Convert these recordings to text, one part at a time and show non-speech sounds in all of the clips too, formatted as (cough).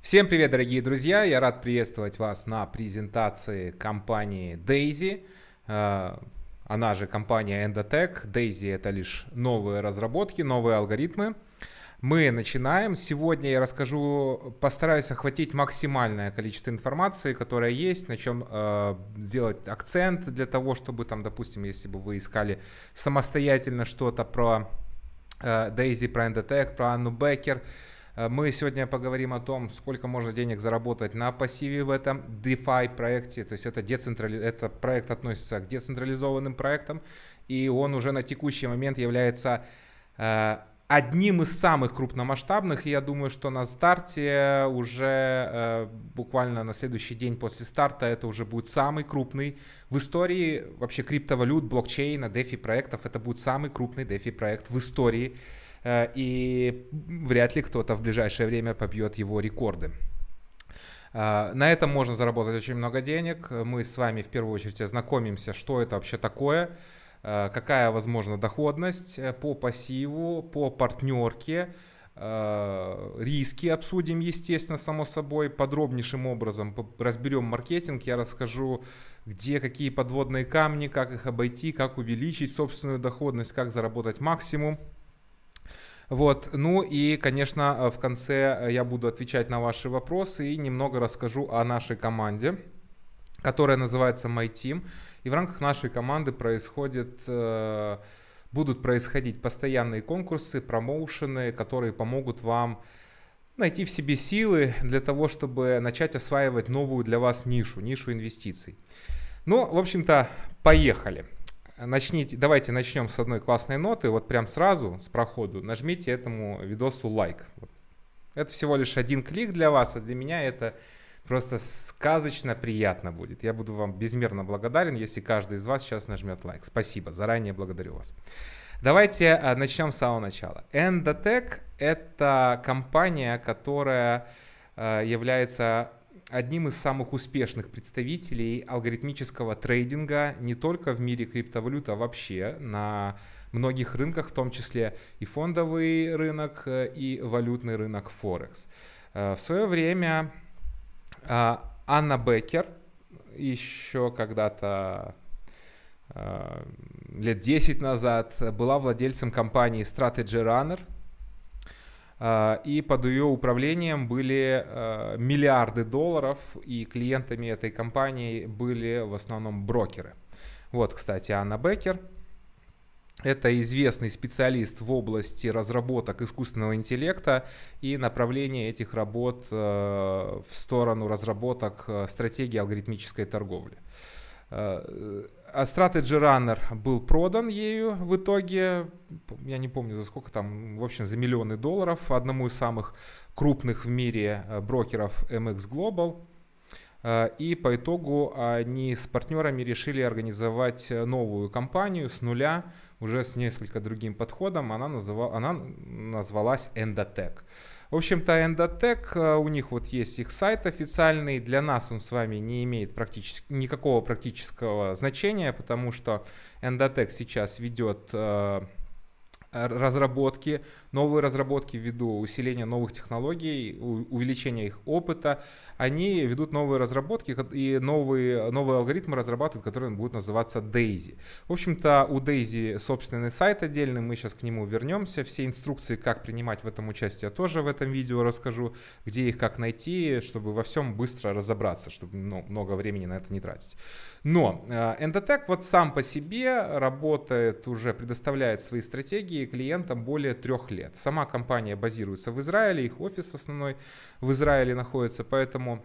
Всем привет, дорогие друзья! Я рад приветствовать вас на презентации компании Daisy. Э, она же компания Endotech. Daisy это лишь новые разработки, новые алгоритмы. Мы начинаем. Сегодня я расскажу, постараюсь охватить максимальное количество информации, которая есть, на чем э, сделать акцент для того, чтобы там, допустим, если бы вы искали самостоятельно что-то про э, Daisy, про Endotech, про Анну Беккер, Э, мы сегодня поговорим о том, сколько можно денег заработать на пассиве в этом DeFi проекте. То есть это, децентрали... это проект относится к децентрализованным проектам, и он уже на текущий момент является э, одним из самых крупномасштабных. И я думаю, что на старте уже э, буквально на следующий день после старта это уже будет самый крупный в истории вообще криптовалют, блокчейна, дефи проектов. Это будет самый крупный дефи проект в истории Э, и вряд ли кто-то в ближайшее время побьет его рекорды. Э, на этом можно заработать очень много денег. Мы с вами в первую очередь ознакомимся, что это вообще такое, э, какая возможна доходность по пассиву, по партнерке, риски обсудим, естественно, само собой, подробнейшим образом разберем маркетинг, я расскажу, где какие подводные камни, как их обойти, как увеличить собственную доходность, как заработать максимум. Вот. Ну и, конечно, в конце я буду отвечать на ваши вопросы и немного расскажу о нашей команде которая называется My Team. И в рамках нашей команды происходит э, будут происходить постоянные конкурсы, промоушены, которые помогут вам найти в себе силы для того, чтобы начать осваивать новую для вас нишу, нишу инвестиций. Ну, в общем-то, поехали начните, давайте начнем с одной классной ноты, вот прям сразу, с проходу, нажмите этому видосу лайк. Вот. Это всего лишь один клик для вас, а для меня это просто сказочно приятно будет. Я буду вам безмерно благодарен, если каждый из вас сейчас нажмет лайк. Спасибо, заранее благодарю вас. Давайте а, начнем с самого начала. Endotech — это компания, которая а, является одним из самых успешных представителей алгоритмического трейдинга не только в мире криптовалют, а вообще на многих рынках, в том числе и фондовый рынок, э, и валютный рынок Форекс. Э, в свое время э, Анна Бекер еще когда-то лет 10 назад, была владельцем компании Strategy Runner – а, и под ее управлением были а, миллиарды долларов, и клиентами этой компании были в основном брокеры. Вот, кстати, Анна Бекер – Это известный специалист в области разработок искусственного интеллекта и направление этих работ а, в сторону разработок стратегии алгоритмической торговли. Э, э, а Strategy Runner был продан ею в итоге, я не помню за сколько там, в общем, за миллионы долларов одному из самых крупных в мире э, брокеров MX Global. И по итогу они с партнерами решили организовать новую компанию с нуля,','//////////////////////////////////////////////////////////////////////////////////////////////////////////////////////////////////////////////////////////////////////////////////////////////////////////////////////////////////////////////////////////////////////////////////////////////////////////////////////////////////////////////////////////////////////////////////////// уже с несколько другим подходом. Она в общем-то, Endotech, э, у них вот есть их сайт официальный. Для нас он с вами не имеет практически, никакого практического значения, потому что Endotech сейчас ведет э, Э, разработки, новые разработки ввиду усиления новых технологий, увеличения их опыта, они ведут новые разработки и новые, новые алгоритмы разрабатывают, которые будут называться Daisy. В общем-то, у Daisy собственный сайт отдельный, мы сейчас к нему вернемся. Все инструкции, как принимать в этом участие, тоже в этом видео расскажу, где их как найти, чтобы во всем быстро разобраться, чтобы ну, много времени на это не тратить. Но э, Endotech вот сам по себе работает, уже предоставляет свои стратегии, стратегии клиентам более трех лет. Сама компания базируется в Израиле, их офис основной в Израиле находится, поэтому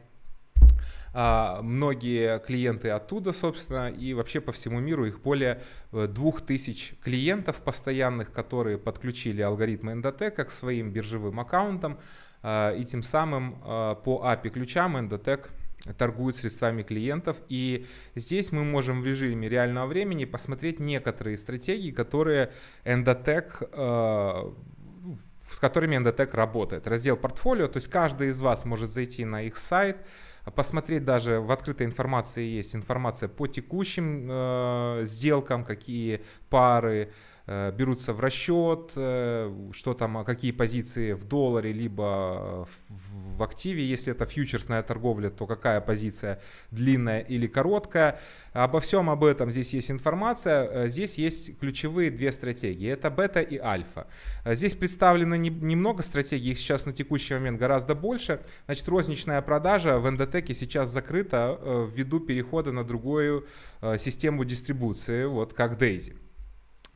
а, многие клиенты оттуда, собственно, и вообще по всему миру их более 2000 э, клиентов постоянных, которые подключили алгоритмы Endotech к своим биржевым аккаунтам а, и тем самым а, по API-ключам Endotech торгуют средствами клиентов. И здесь мы можем в режиме реального времени посмотреть некоторые стратегии, которые Endotech э, с которыми Endotech работает. Раздел портфолио, то есть каждый из вас может зайти на их сайт, посмотреть даже в открытой информации есть информация по текущим э, сделкам, какие пары, Э, берутся в расчет, э, что там, а какие позиции в долларе, либо э, в, активе, если это фьючерсная торговля, то какая позиция длинная или короткая. Обо всем об этом здесь есть информация. Здесь есть ключевые две стратегии. Это бета и альфа. Здесь представлено немного стратегий, их сейчас на текущий момент гораздо больше. Значит, розничная продажа в НДТЕКе сейчас закрыта ввиду перехода на другую систему дистрибуции, вот как Дейзи.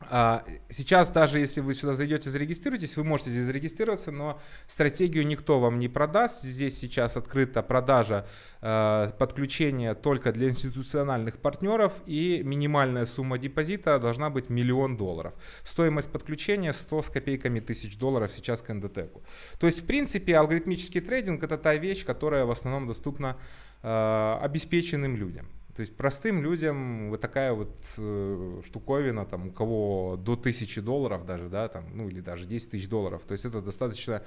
А, сейчас даже если вы сюда зайдете, зарегистрируетесь, вы можете здесь зарегистрироваться, но стратегию никто вам не продаст. Здесь сейчас открыта продажа э, подключения только для институциональных партнеров и минимальная сумма депозита должна быть миллион долларов. Стоимость подключения 100 с копейками тысяч долларов сейчас к Эндотеку. То есть в принципе алгоритмический трейдинг это та вещь, которая в основном доступна э, обеспеченным людям. То есть простым людям вот такая вот э, штуковина, там, у кого до 1000 долларов даже, да, там, ну или даже 10 тысяч долларов, то есть это достаточно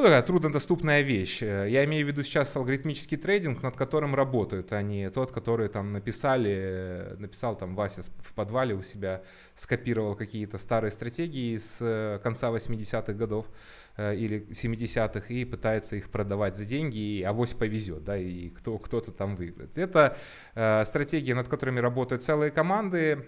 ну, такая труднодоступная вещь. Э, я имею в виду сейчас алгоритмический трейдинг, над которым работают, а не тот, который там написали, э, написал там Вася в подвале у себя, скопировал какие-то старые стратегии с э, конца 80-х годов или 70-х и пытается их продавать за деньги, и авось повезет, да, и кто, кто-то там выиграет. Это стратегии, над которыми работают целые команды,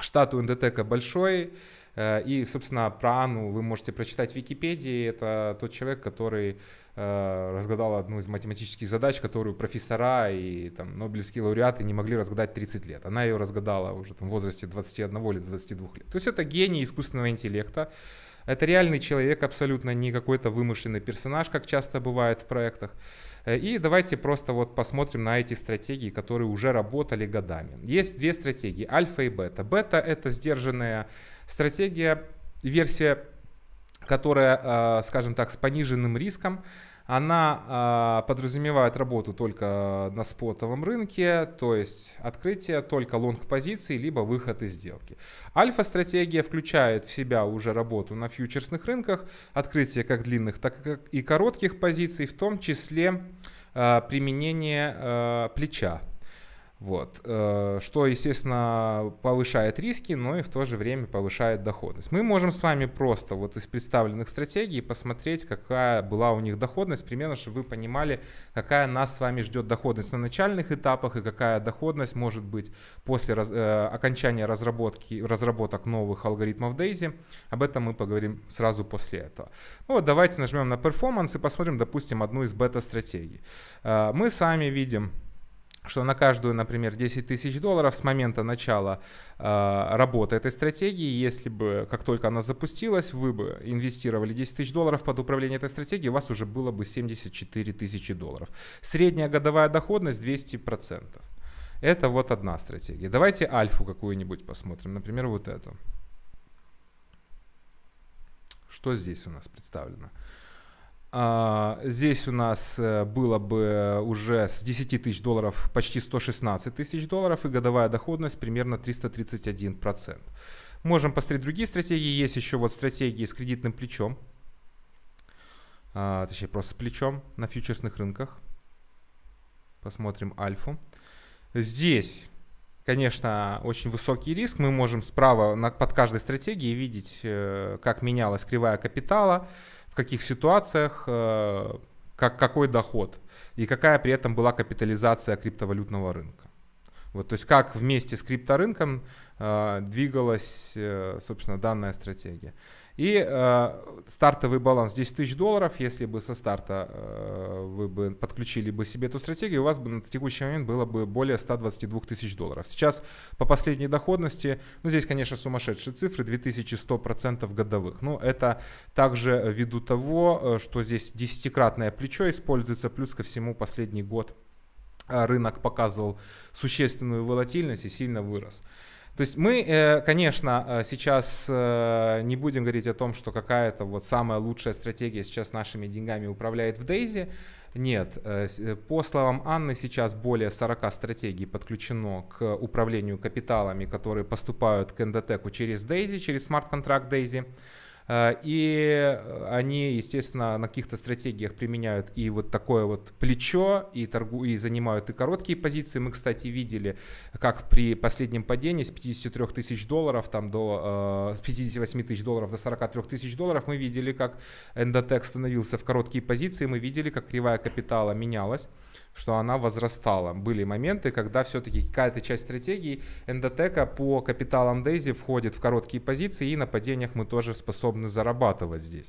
штат у НДТК большой, Э, и, собственно, про Анну вы можете прочитать в Википедии. Это тот человек, который э, разгадал одну из математических задач, которую профессора и там, нобелевские лауреаты не могли разгадать 30 лет. Она ее разгадала уже там, в возрасте 21 или 22 лет. То есть это гений искусственного интеллекта. Это реальный человек, абсолютно не какой-то вымышленный персонаж, как часто бывает в проектах. Э, и давайте просто вот посмотрим на эти стратегии, которые уже работали годами. Есть две стратегии, альфа и бета. Бета это сдержанная стратегия, версия, которая, э, скажем так, с пониженным риском. Она э, подразумевает работу только на спотовом рынке, то есть открытие только лонг-позиции, либо выход из сделки. Альфа-стратегия включает в себя уже работу на фьючерсных рынках, открытие как длинных, так и коротких позиций, в том числе Э, применение э, плеча. Вот. Э, что, естественно, повышает риски, но и в то же время повышает доходность. Мы можем с вами просто вот из представленных стратегий посмотреть, какая была у них доходность, примерно, чтобы вы понимали, какая нас с вами ждет доходность на начальных этапах и какая доходность может быть после раз, э, окончания разработки, разработок новых алгоритмов Дейзи. Об этом мы поговорим сразу после этого. Ну, вот давайте нажмем на перформанс и посмотрим, допустим, одну из бета-стратегий. Э, мы сами видим что на каждую, например, 10 тысяч долларов с момента начала э, работы этой стратегии, если бы, как только она запустилась, вы бы инвестировали 10 тысяч долларов под управление этой стратегией, у вас уже было бы 74 тысячи долларов. Средняя годовая доходность 200%. Это вот одна стратегия. Давайте альфу какую-нибудь посмотрим, например, вот эту. Что здесь у нас представлено? А, здесь у нас э, было бы уже с 10 тысяч долларов почти 116 тысяч долларов и годовая доходность примерно 331%. Можем посмотреть другие стратегии. Есть еще вот стратегии с кредитным плечом. А, точнее, просто с плечом на фьючерсных рынках. Посмотрим альфу. Здесь конечно, очень высокий риск. Мы можем справа на, под каждой стратегией видеть, э, как менялась кривая капитала, каких ситуациях, э, как, какой доход и какая при этом была капитализация криптовалютного рынка. Вот, то есть как вместе с крипторынком э, двигалась, э, собственно, данная стратегия. И э, стартовый баланс 10 тысяч долларов, если бы со старта э, вы бы подключили бы себе эту стратегию, у вас бы на текущий момент было бы более 122 тысяч долларов. Сейчас по последней доходности, ну здесь, конечно, сумасшедшие цифры, 2100% годовых. Но это также ввиду того, э, что здесь десятикратное плечо используется, плюс ко всему последний год – а, рынок показывал существенную волатильность и сильно вырос. То есть мы, э, конечно, э, сейчас э, не будем говорить о том, что какая-то вот самая лучшая стратегия сейчас нашими деньгами управляет в Дейзи. Нет, по словам Анны, сейчас более 40 стратегий подключено к управлению капиталами, которые поступают к Эндотеку через Дейзи, через смарт-контракт Дейзи. Э, и э, они, естественно, на каких-то стратегиях применяют и вот такое вот плечо, и, торгу, и занимают и короткие позиции. Мы, кстати, видели, как при последнем падении с 53 тысяч долларов там до, э, с 58 тысяч долларов до 43 тысяч долларов мы видели, как Endotech становился в короткие позиции, мы видели, как кривая капитала менялась что она возрастала. Были моменты, когда все-таки какая-то часть стратегии эндотека по капиталам Дейзи входит в короткие позиции, и на падениях мы тоже способны зарабатывать здесь.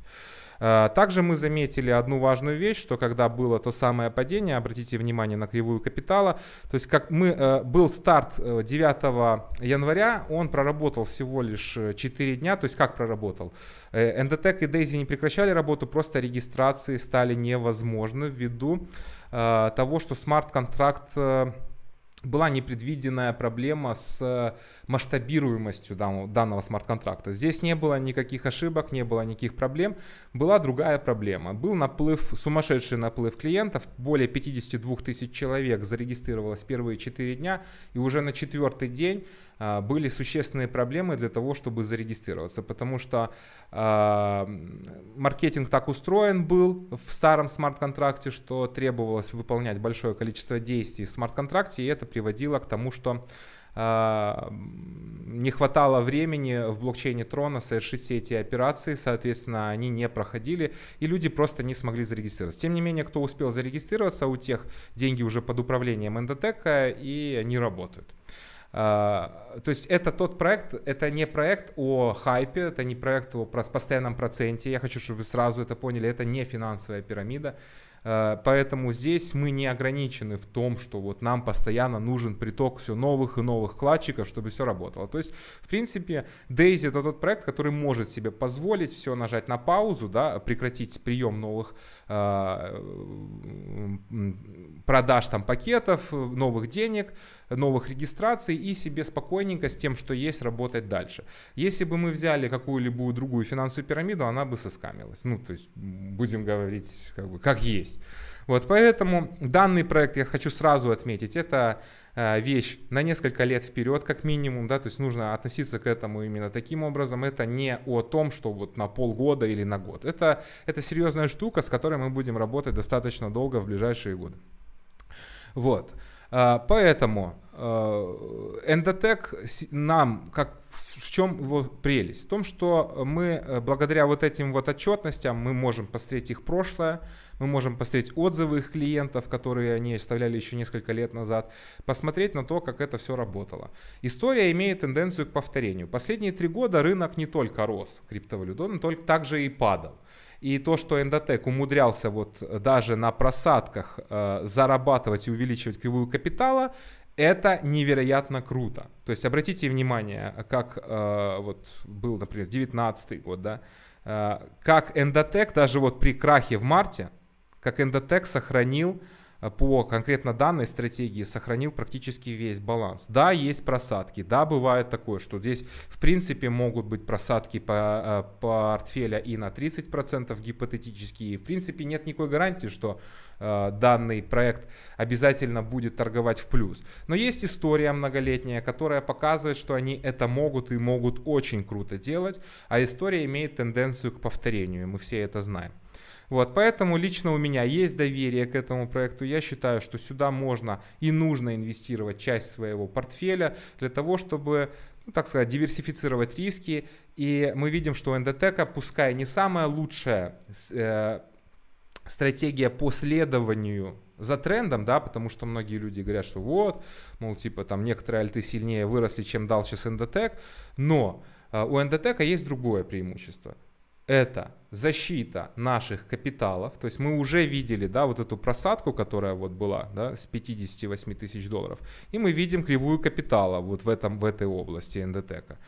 Э, также мы заметили одну важную вещь, что когда было то самое падение, обратите внимание на кривую капитала, то есть как мы, э, был старт 9 э, января, он проработал всего лишь 4 дня, то есть как проработал? Эндотек и Дейзи не прекращали работу, просто регистрации стали невозможны ввиду Э, того, что смарт-контракт э, была непредвиденная проблема с масштабируемостью данного смарт-контракта. Здесь не было никаких ошибок, не было никаких проблем. Была другая проблема. Был наплыв, сумасшедший наплыв клиентов. Более 52 тысяч человек зарегистрировалось первые 4 дня. И уже на четвертый день а, были существенные проблемы для того, чтобы зарегистрироваться, потому что а, маркетинг так устроен был в старом смарт-контракте, что требовалось выполнять большое количество действий в смарт-контракте, и это приводило к тому, что а, не хватало времени в блокчейне Трона совершить все эти операции, соответственно, они не проходили, и люди просто не смогли зарегистрироваться. Тем не менее, кто успел зарегистрироваться, у тех деньги уже под управлением эндотека, и они работают. А, то есть это тот проект, это не проект о хайпе, это не проект о постоянном проценте. Я хочу, чтобы вы сразу это поняли. Это не финансовая пирамида. Э, поэтому здесь мы не ограничены в том, что вот нам постоянно нужен приток все новых и новых вкладчиков, чтобы все работало. То есть, в принципе, Daisy это тот проект, который может себе позволить все нажать на паузу, да, прекратить прием новых э, продаж там пакетов, новых денег, новых регистраций и себе спокойненько с тем, что есть, работать дальше. Если бы мы взяли какую-либо другую финансовую пирамиду, она бы соскамилась. Ну, то есть, будем говорить как, бы, как есть есть. Вот, поэтому данный проект, я хочу сразу отметить, это э, вещь на несколько лет вперед, как минимум, да, то есть нужно относиться к этому именно таким образом. Это не о том, что вот на полгода или на год. Это, это серьезная штука, с которой мы будем работать достаточно долго в ближайшие годы. Вот. Э, поэтому э, Эндотек нам, как в чем его прелесть? В том, что мы благодаря вот этим вот отчетностям мы можем посмотреть их прошлое, мы можем посмотреть отзывы их клиентов, которые они оставляли еще несколько лет назад, посмотреть на то, как это все работало. История имеет тенденцию к повторению. Последние три года рынок не только рос криптовалютой, но только также и падал. И то, что Endotech умудрялся вот э, даже на просадках э, зарабатывать и увеличивать кривую капитала, это невероятно круто. То есть обратите внимание, как э, вот был, например, 19 год, да, э, как Endotech даже вот при крахе в марте как Endotech сохранил э, по конкретно данной стратегии сохранил практически весь баланс. Да, есть просадки, да, бывает такое, что здесь в принципе могут быть просадки по, э, по портфеля и на 30% гипотетически, и в принципе нет никакой гарантии, что э, данный проект обязательно будет торговать в плюс. Но есть история многолетняя, которая показывает, что они это могут и могут очень круто делать, а история имеет тенденцию к повторению, мы все это знаем. Вот, поэтому лично у меня есть доверие к этому проекту. Я считаю, что сюда можно и нужно инвестировать часть своего портфеля для того, чтобы ну, так сказать, диверсифицировать риски. И мы видим, что Эндотека, пускай не самая лучшая э, стратегия по следованию за трендом, да, потому что многие люди говорят, что вот, мол, типа там некоторые альты сильнее выросли, чем дал сейчас НДТЭК, но э, у Эндотека есть другое преимущество это защита наших капиталов, то есть мы уже видели, да, вот эту просадку, которая вот была, да, с 58 тысяч долларов, и мы видим кривую капитала вот в, этом, в этой области НДТК.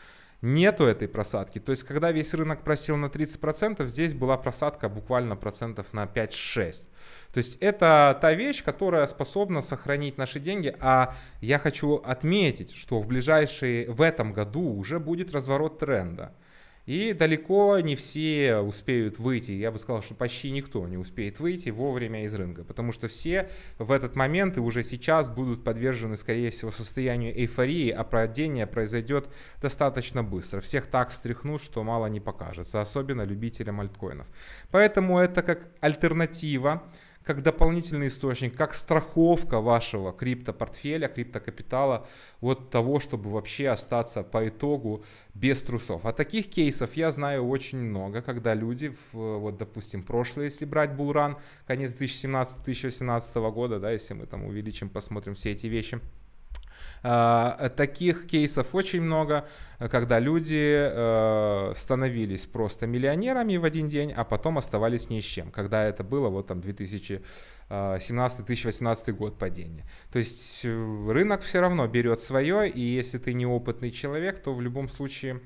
Нету этой просадки, то есть когда весь рынок просил на 30%, здесь была просадка буквально процентов на 5-6. То есть это та вещь, которая способна сохранить наши деньги, а я хочу отметить, что в ближайшие, в этом году уже будет разворот тренда. И далеко не все успеют выйти. Я бы сказал, что почти никто не успеет выйти вовремя из рынка, потому что все в этот момент и уже сейчас будут подвержены, скорее всего, состоянию эйфории, а падение произойдет достаточно быстро. Всех так встряхнут, что мало не покажется, особенно любителям альткоинов. Поэтому это как альтернатива как дополнительный источник, как страховка вашего криптопортфеля, криптокапитала вот того, чтобы вообще остаться по итогу без трусов. А таких кейсов я знаю очень много, когда люди, в, вот допустим, прошлое, если брать Булран, конец 2017-2018 года, да, если мы там увеличим, посмотрим все эти вещи – а, таких кейсов очень много, когда люди э, становились просто миллионерами в один день, а потом оставались ни с чем, когда это было вот там 2017-2018 год падения. То есть э, рынок все равно берет свое, и если ты неопытный человек, то в любом случае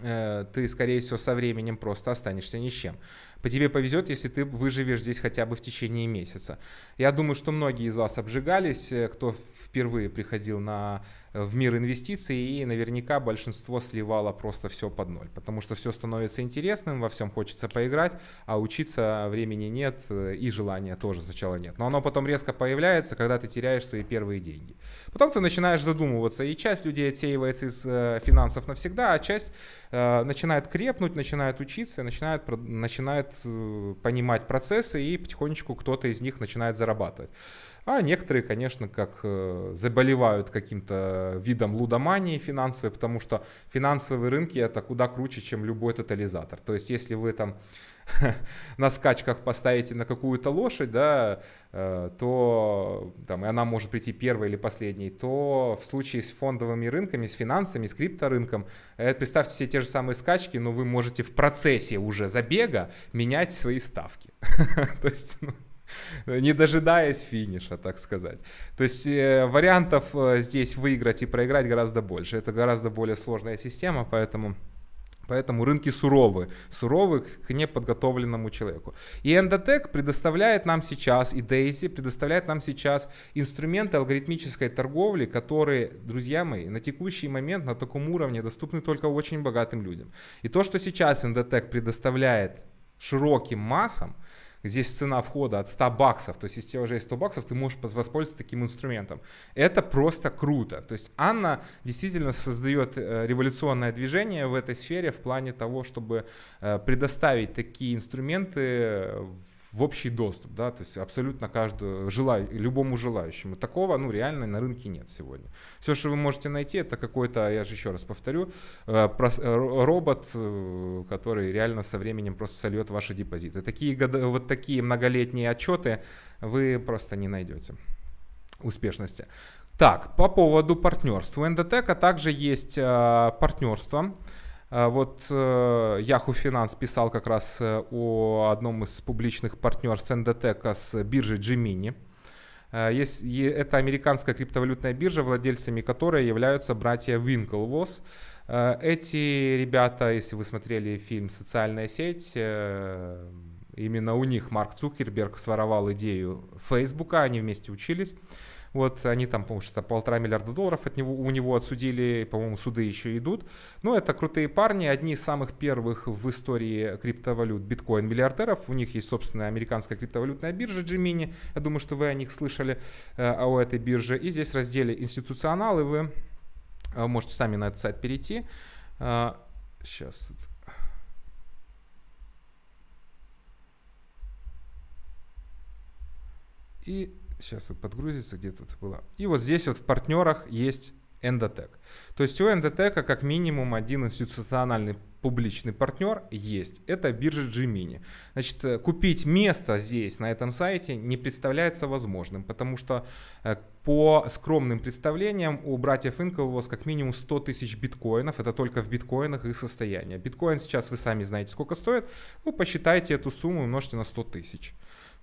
Э, ты, скорее всего, со временем просто останешься ни с чем. По тебе повезет, если ты выживешь здесь хотя бы в течение месяца. Я думаю, что многие из вас обжигались, э, кто впервые приходил на в мир инвестиций, и наверняка большинство сливало просто все под ноль, потому что все становится интересным, во всем хочется поиграть, а учиться времени нет э, и желания тоже сначала нет. Но оно потом резко появляется, когда ты теряешь свои первые деньги. Потом ты начинаешь задумываться, и часть людей отсеивается из э, финансов навсегда, а часть э, начинает крепнуть, начинает учиться, начинает, начинает э, понимать процессы, и потихонечку кто-то из них начинает зарабатывать. А некоторые, конечно, как э, заболевают каким-то видом лудомании финансовой, потому что финансовые рынки это куда круче, чем любой тотализатор. То есть, если вы там (laughs) на скачках поставите на какую-то лошадь, да, э, то там, и она может прийти первой или последней, то в случае с фондовыми рынками, с финансами, с крипторынком, э, представьте себе те же самые скачки, но вы можете в процессе уже забега менять свои ставки. (laughs) то есть, ну, (laughs) не дожидаясь финиша, так сказать. То есть э, вариантов э, здесь выиграть и проиграть гораздо больше. Это гораздо более сложная система, поэтому... Поэтому рынки суровы, суровы к неподготовленному человеку. И Endotech предоставляет нам сейчас, и Daisy предоставляет нам сейчас инструменты алгоритмической торговли, которые, друзья мои, на текущий момент на таком уровне доступны только очень богатым людям. И то, что сейчас Endotech предоставляет широким массам, Здесь цена входа от 100 баксов, то есть если у тебя уже есть 100 баксов, ты можешь воспользоваться таким инструментом. Это просто круто. То есть Анна действительно создает э, революционное движение в этой сфере в плане того, чтобы э, предоставить такие инструменты в в общий доступ, да, то есть абсолютно каждую, желаю, любому желающему. Такого, ну, реально на рынке нет сегодня. Все, что вы можете найти, это какой-то, а я же еще раз повторю, э, э, робот, э, который реально со временем просто сольет ваши депозиты. Такие, вот такие многолетние отчеты вы просто не найдете успешности. Так, по поводу партнерства. У НДТЭКа также есть партнерство. А вот э, Yahoo Finance писал как раз э, о одном из публичных партнерств Эндотека с биржей Gemini. Э, есть, это американская криптовалютная биржа, владельцами которой являются братья Winklevoss. Эти ребята, если вы смотрели фильм «Социальная сеть», именно у них Марк Цукерберг своровал идею Фейсбука, они вместе учились. Вот они там, по-моему, что-то полтора миллиарда долларов от него, у него отсудили, по-моему, суды еще идут. Но ну, это крутые парни, одни из самых первых в истории криптовалют биткоин-миллиардеров. У них есть, собственная американская криптовалютная биржа Gemini. Я думаю, что вы о них слышали, э, о этой бирже. И здесь в разделе «Институционалы» вы э, можете сами на этот сайт перейти. Сейчас... Э, И Сейчас вот подгрузится где-то это было. И вот здесь вот в партнерах есть Endotech. То есть у Endotech как минимум один институциональный публичный партнер есть. Это биржа Gmini. Значит, э, купить место здесь, на этом сайте, не представляется возможным, потому что э, по скромным представлениям у братьев Инков у вас как минимум 100 тысяч биткоинов. Это только в биткоинах их состояние. Биткоин сейчас вы сами знаете сколько стоит. Ну, посчитайте эту сумму и умножьте на 100 тысяч.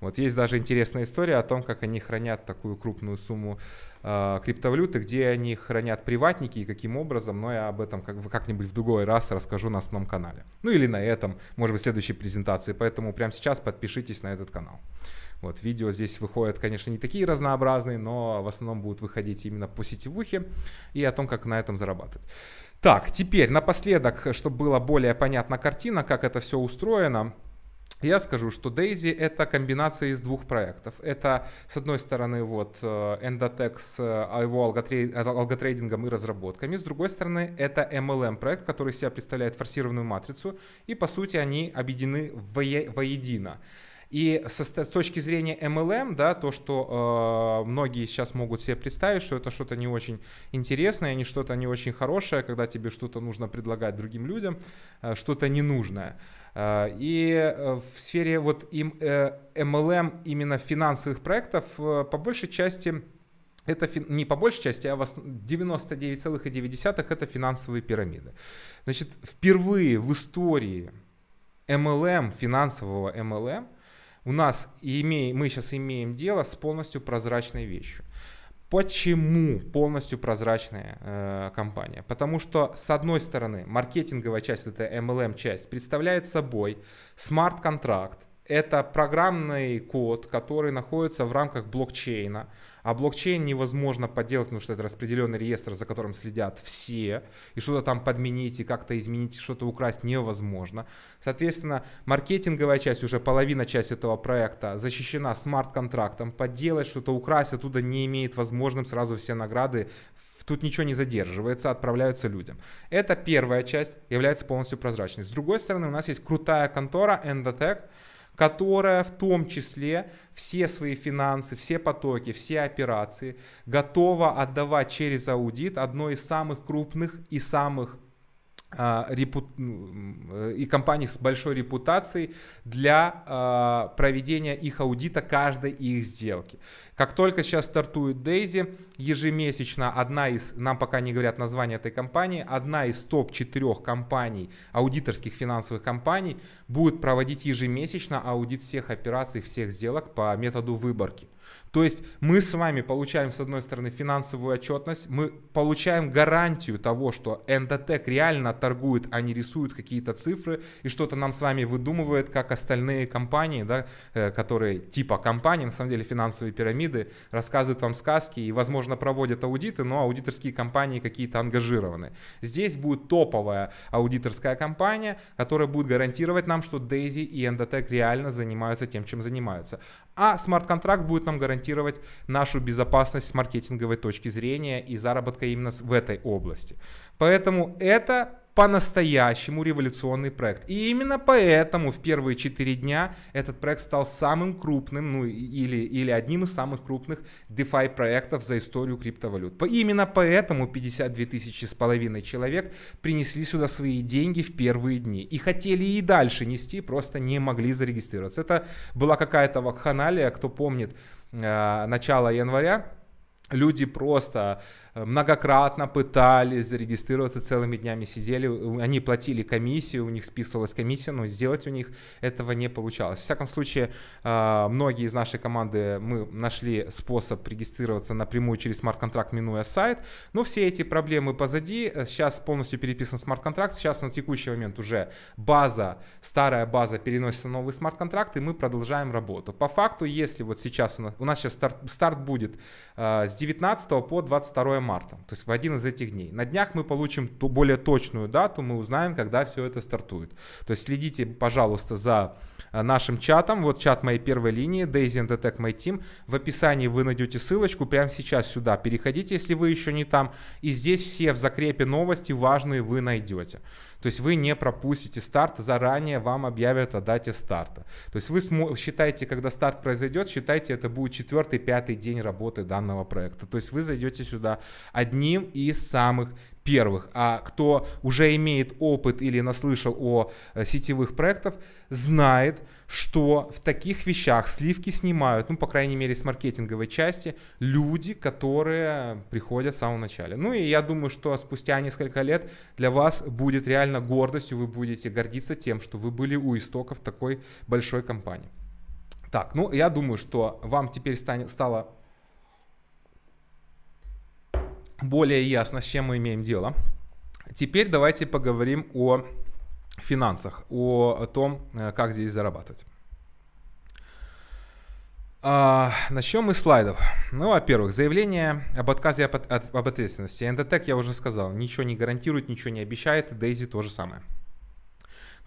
Вот есть даже интересная история о том, как они хранят такую крупную сумму э, криптовалюты, где они хранят приватники и каким образом, но я об этом как как-нибудь в другой раз расскажу на основном канале. Ну или на этом, может быть, в следующей презентации. Поэтому прямо сейчас подпишитесь на этот канал. Вот, видео здесь выходят, конечно, не такие разнообразные, но в основном будут выходить именно по сетевухе и о том, как на этом зарабатывать. Так, теперь напоследок, чтобы была более понятна картина, как это все устроено, я скажу, что Daisy это комбинация из двух проектов. Это, с одной стороны, вот э, Endotech с э, его э, алготрейдингом и разработками. С другой стороны, это MLM проект, который себя представляет форсированную матрицу. И, по сути, они объединены воедино. И со, с точки зрения MLM, да, то, что э, многие сейчас могут себе представить, что это что-то не очень интересное, не что-то не очень хорошее, когда тебе что-то нужно предлагать другим людям, э, что-то ненужное. Э, и э, в сфере вот им, э, MLM именно финансовых проектов э, по большей части это не по большей части, а 99,9 это финансовые пирамиды. Значит, впервые в истории MLM, финансового MLM – у нас имеем, мы сейчас имеем дело с полностью прозрачной вещью. Почему полностью прозрачная э, компания? Потому что, с одной стороны, маркетинговая часть, это MLM часть, представляет собой смарт-контракт, это программный код, который находится в рамках блокчейна. А блокчейн невозможно подделать, потому что это распределенный реестр, за которым следят все. И что-то там подменить, и как-то изменить, что-то украсть невозможно. Соответственно, маркетинговая часть, уже половина часть этого проекта защищена смарт-контрактом. Подделать что-то, украсть оттуда не имеет возможным сразу все награды тут ничего не задерживается, отправляются людям. Это первая часть, является полностью прозрачной. С другой стороны, у нас есть крутая контора Endotech, которая в том числе все свои финансы, все потоки, все операции готова отдавать через аудит одной из самых крупных и самых а, репут... Э, и компаний с большой репутацией для а, проведения их аудита каждой их сделки. Как только сейчас стартует Дейзи, ежемесячно одна из, нам пока не говорят название этой компании, одна из топ-4 компаний, аудиторских финансовых компаний, будет проводить ежемесячно аудит всех операций, всех сделок по методу выборки. То есть мы с вами получаем, с одной стороны, финансовую отчетность, мы получаем гарантию того, что Endotech реально торгует, а не рисует какие-то цифры и что-то нам с вами выдумывает, как остальные компании, да, э, которые типа компании, на самом деле финансовые пирамиды, рассказывают вам сказки и, возможно, проводят аудиты, но аудиторские компании какие-то ангажированы. Здесь будет топовая аудиторская компания, которая будет гарантировать нам, что Daisy и Endotech реально занимаются тем, чем занимаются. А смарт-контракт будет нам гарантировать гарантировать нашу безопасность с маркетинговой точки зрения и заработка именно в этой области. Поэтому это по-настоящему революционный проект. И именно поэтому в первые четыре дня этот проект стал самым крупным, ну или, или одним из самых крупных DeFi проектов за историю криптовалют. Именно поэтому 52 тысячи с половиной человек принесли сюда свои деньги в первые дни. И хотели и дальше нести, просто не могли зарегистрироваться. Это была какая-то вакханалия, кто помнит, э, начало января, люди просто Э, многократно пытались зарегистрироваться, целыми днями сидели, они платили комиссию, у них списывалась комиссия, но сделать у них этого не получалось. В всяком случае, э, многие из нашей команды, мы нашли способ регистрироваться напрямую через смарт-контракт, минуя сайт, но все эти проблемы позади, сейчас полностью переписан смарт-контракт, сейчас на текущий момент уже база, старая база переносится на новый смарт-контракт, и мы продолжаем работу. По факту, если вот сейчас у нас, у нас сейчас старт, старт будет э, с 19 по 22 22 марта, то есть в один из этих дней. На днях мы получим ту более точную дату, мы узнаем, когда все это стартует. То есть следите, пожалуйста, за э, нашим чатом. Вот чат моей первой линии, Daisy and Detect My Team. В описании вы найдете ссылочку, прямо сейчас сюда переходите, если вы еще не там. И здесь все в закрепе новости важные вы найдете. То есть вы не пропустите старт, заранее вам объявят о дате старта. То есть вы считаете, когда старт произойдет, считайте, это будет четвертый, пятый день работы данного проекта. То есть вы зайдете сюда одним из самых первых, а кто уже имеет опыт или наслышал о э, сетевых проектах, знает, что в таких вещах сливки снимают, ну, по крайней мере, с маркетинговой части, люди, которые приходят в самом начале. Ну, и я думаю, что спустя несколько лет для вас будет реально гордостью, вы будете гордиться тем, что вы были у истоков такой большой компании. Так, ну, я думаю, что вам теперь стало более ясно, с чем мы имеем дело. Теперь давайте поговорим о финансах, о том, э, как здесь зарабатывать. А, начнем мы с слайдов. Ну, во-первых, заявление об отказе от, об ответственности. Эндотек я уже сказал, ничего не гарантирует, ничего не обещает. Дейзи то же самое.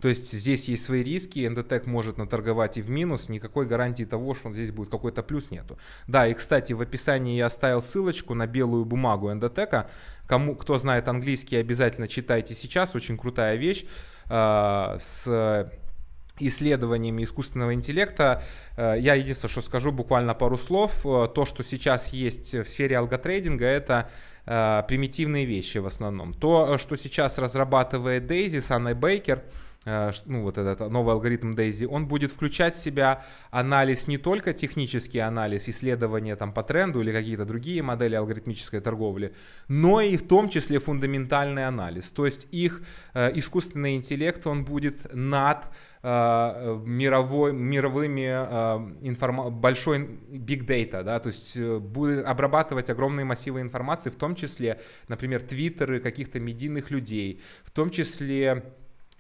То есть здесь есть свои риски, Эндотек может наторговать и в минус, никакой гарантии того, что он здесь будет какой-то плюс нету. Да, и кстати, в описании я оставил ссылочку на белую бумагу Эндотека, Кому, кто знает английский, обязательно читайте сейчас, очень крутая вещь э, с исследованиями искусственного интеллекта. Э, я единственное, что скажу буквально пару слов. Э, то, что сейчас есть в сфере алготрейдинга, это э, примитивные вещи в основном. То, что сейчас разрабатывает Daisy, Анной Бейкер, Baker Э, ну вот этот новый алгоритм Дейзи, он будет включать в себя анализ не только технический анализ, исследования там по тренду или какие-то другие модели алгоритмической торговли, но и в том числе фундаментальный анализ. То есть их э, искусственный интеллект, он будет над э, мировой, мировыми э, информа- большой big data, да, то есть э, будет обрабатывать огромные массивы информации, в том числе, например, твиттеры каких-то медийных людей, в том числе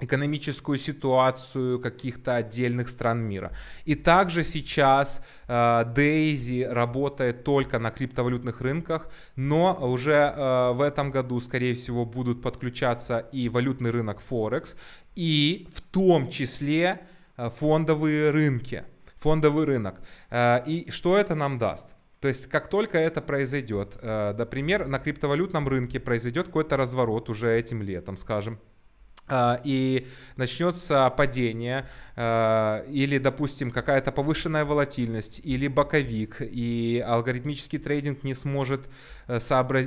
экономическую ситуацию каких-то отдельных стран мира. И также сейчас э, Дейзи э, работает только на криптовалютных рынках, но уже э, в этом году, скорее всего, будут подключаться и валютный рынок Форекс, и в том числе э, фондовые рынки, фондовый рынок. Э, и что это нам даст? То есть как только это произойдет, э, например, на криптовалютном рынке произойдет какой-то разворот уже этим летом, скажем, а, и начнется падение, Э, или, допустим, какая-то повышенная волатильность, или боковик, и алгоритмический трейдинг не сможет э,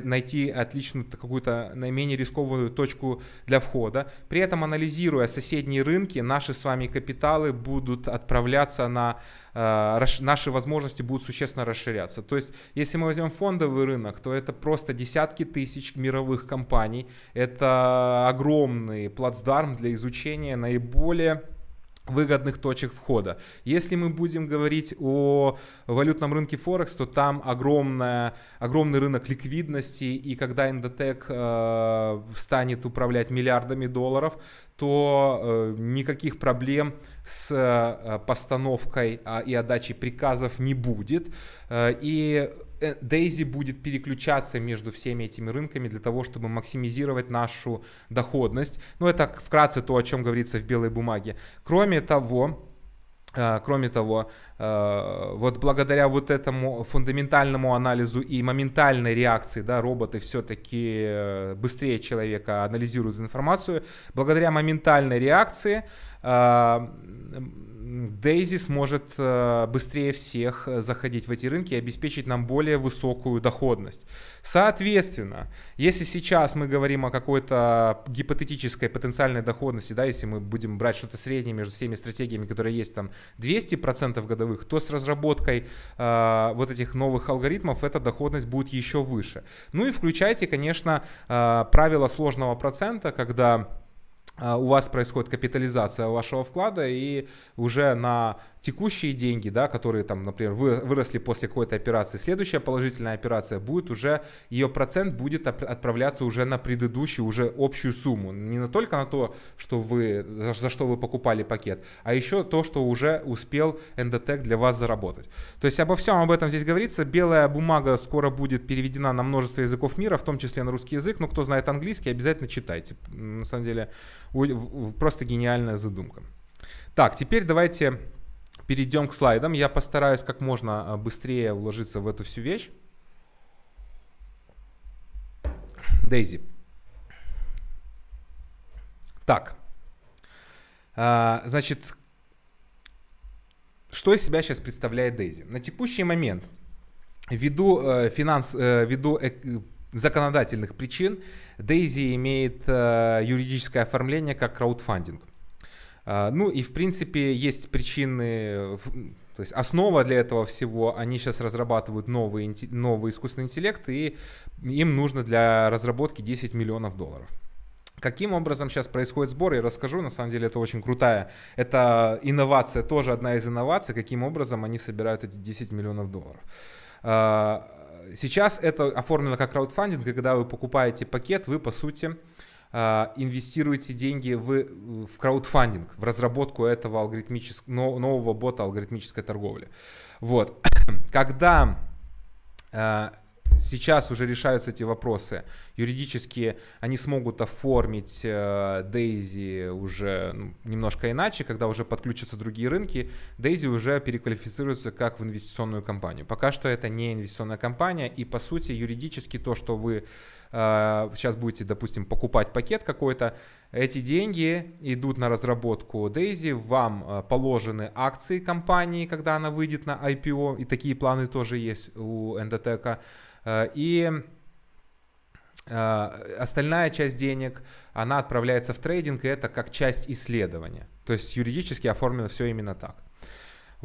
найти отличную какую-то наименее рискованную точку для входа. При этом, анализируя соседние рынки, наши с вами капиталы будут отправляться на э, наши возможности будут существенно расширяться. То есть, если мы возьмем фондовый рынок, то это просто десятки тысяч мировых компаний. Это огромный плацдарм для изучения наиболее выгодных точек входа. Если мы будем говорить о валютном рынке Форекс, то там огромная, огромный рынок ликвидности, и когда Индотек э, станет управлять миллиардами долларов, то э, никаких проблем с э, постановкой э, и отдачей приказов не будет. Э, и Э, Дейзи будет переключаться между всеми этими рынками для того, чтобы максимизировать нашу доходность. Ну, это вкратце то, о чем говорится в белой бумаге. Кроме того, э, Кроме того, э, вот благодаря вот этому фундаментальному анализу и моментальной реакции, да, роботы все-таки быстрее человека анализируют информацию, благодаря моментальной реакции Дейзи сможет э, быстрее всех э, заходить в эти рынки и обеспечить нам более высокую доходность. Соответственно, если сейчас мы говорим о какой-то гипотетической потенциальной доходности, да, если мы будем брать что-то среднее между всеми стратегиями, которые есть там 200% годовых, то с разработкой э, вот этих новых алгоритмов эта доходность будет еще выше. Ну и включайте, конечно, э, правило сложного процента, когда а, у вас происходит капитализация вашего вклада, и уже на текущие деньги, да, которые там, например, вы, выросли после какой-то операции, следующая положительная операция будет уже, ее процент будет отправляться уже на предыдущую, уже общую сумму. Не на только на то, что вы, за, за что вы покупали пакет, а еще то, что уже успел Endotech для вас заработать. То есть обо всем об этом здесь говорится. Белая бумага скоро будет переведена на множество языков мира, в том числе на русский язык. Но ну, кто знает английский, обязательно читайте. На самом деле, просто гениальная задумка. Так, теперь давайте перейдем к слайдам. Я постараюсь как можно а, быстрее уложиться в эту всю вещь. Дейзи. Так. А, значит, что из себя сейчас представляет Дейзи? На текущий момент, ввиду, э, финанс, э, ввиду э, законодательных причин, Дейзи имеет юридическое оформление как краудфандинг. А, ну и в принципе есть причины, э, то есть основа для этого всего, они сейчас разрабатывают новый, новый искусственный интеллект, и им нужно для разработки 10 миллионов долларов. Каким образом сейчас происходит сбор, я расскажу. На самом деле это очень крутая. Это инновация, тоже одна из инноваций, каким образом они собирают эти 10 миллионов долларов. А, сейчас это оформлено как краудфандинг, и когда вы покупаете пакет, вы по сути а, инвестируете деньги в, в краудфандинг, в разработку этого алгоритмического, нового бота алгоритмической торговли. Вот. (coughs) Когда а, сейчас уже решаются эти вопросы. Юридически они смогут оформить а, Дейзи уже ну, немножко иначе, когда уже подключатся другие рынки. Дейзи уже переквалифицируется как в инвестиционную компанию. Пока что это не инвестиционная компания, и по сути юридически то, что вы а, сейчас будете, допустим, покупать пакет какой-то, эти деньги идут на разработку Дейзи, вам а, положены акции компании, когда она выйдет на IPO, и такие планы тоже есть у Endotech, а, и остальная часть денег, она отправляется в трейдинг, и это как часть исследования. То есть юридически оформлено все именно так.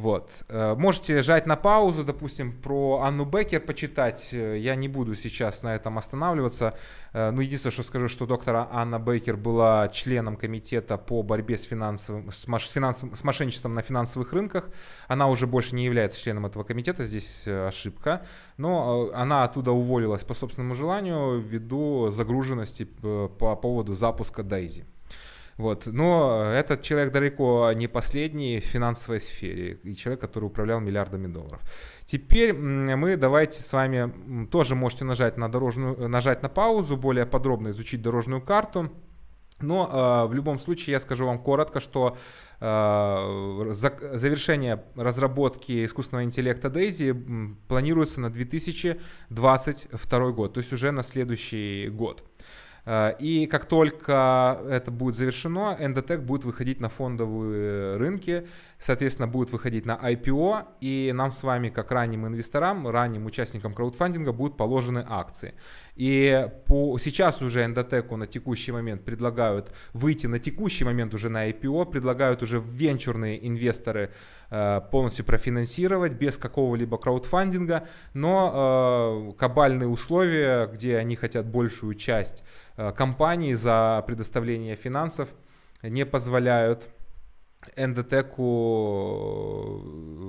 Вот. Э, можете жать на паузу, допустим, про Анну Беккер почитать. Э, я не буду сейчас на этом останавливаться. Э, ну, единственное, что скажу, что доктор Анна Бейкер была членом комитета по борьбе с, финансовым, с, маш, финансовым, с мошенничеством на финансовых рынках. Она уже больше не является членом этого комитета, здесь ошибка. Но она оттуда уволилась по собственному желанию ввиду загруженности по поводу запуска Дейзи. Вот. Но этот человек далеко не последний в финансовой сфере и человек, который управлял миллиардами долларов. Теперь мы давайте с вами тоже можете нажать на, дорожную, нажать на паузу, более подробно изучить дорожную карту. Но э, в любом случае я скажу вам коротко, что э, за, завершение разработки искусственного интеллекта Дейзи планируется на 2022 год, то есть уже на следующий год. Э, и как только это будет завершено, Endotech будет выходить на фондовые рынки соответственно, будет выходить на IPO, и нам с вами, как ранним инвесторам, ранним участникам краудфандинга, будут положены акции. И по, сейчас уже Эндотеку на текущий момент предлагают выйти на текущий момент уже на IPO, предлагают уже венчурные инвесторы э, полностью профинансировать без какого-либо краудфандинга, но э, кабальные условия, где они хотят большую часть э, компании за предоставление финансов, не позволяют эндотеку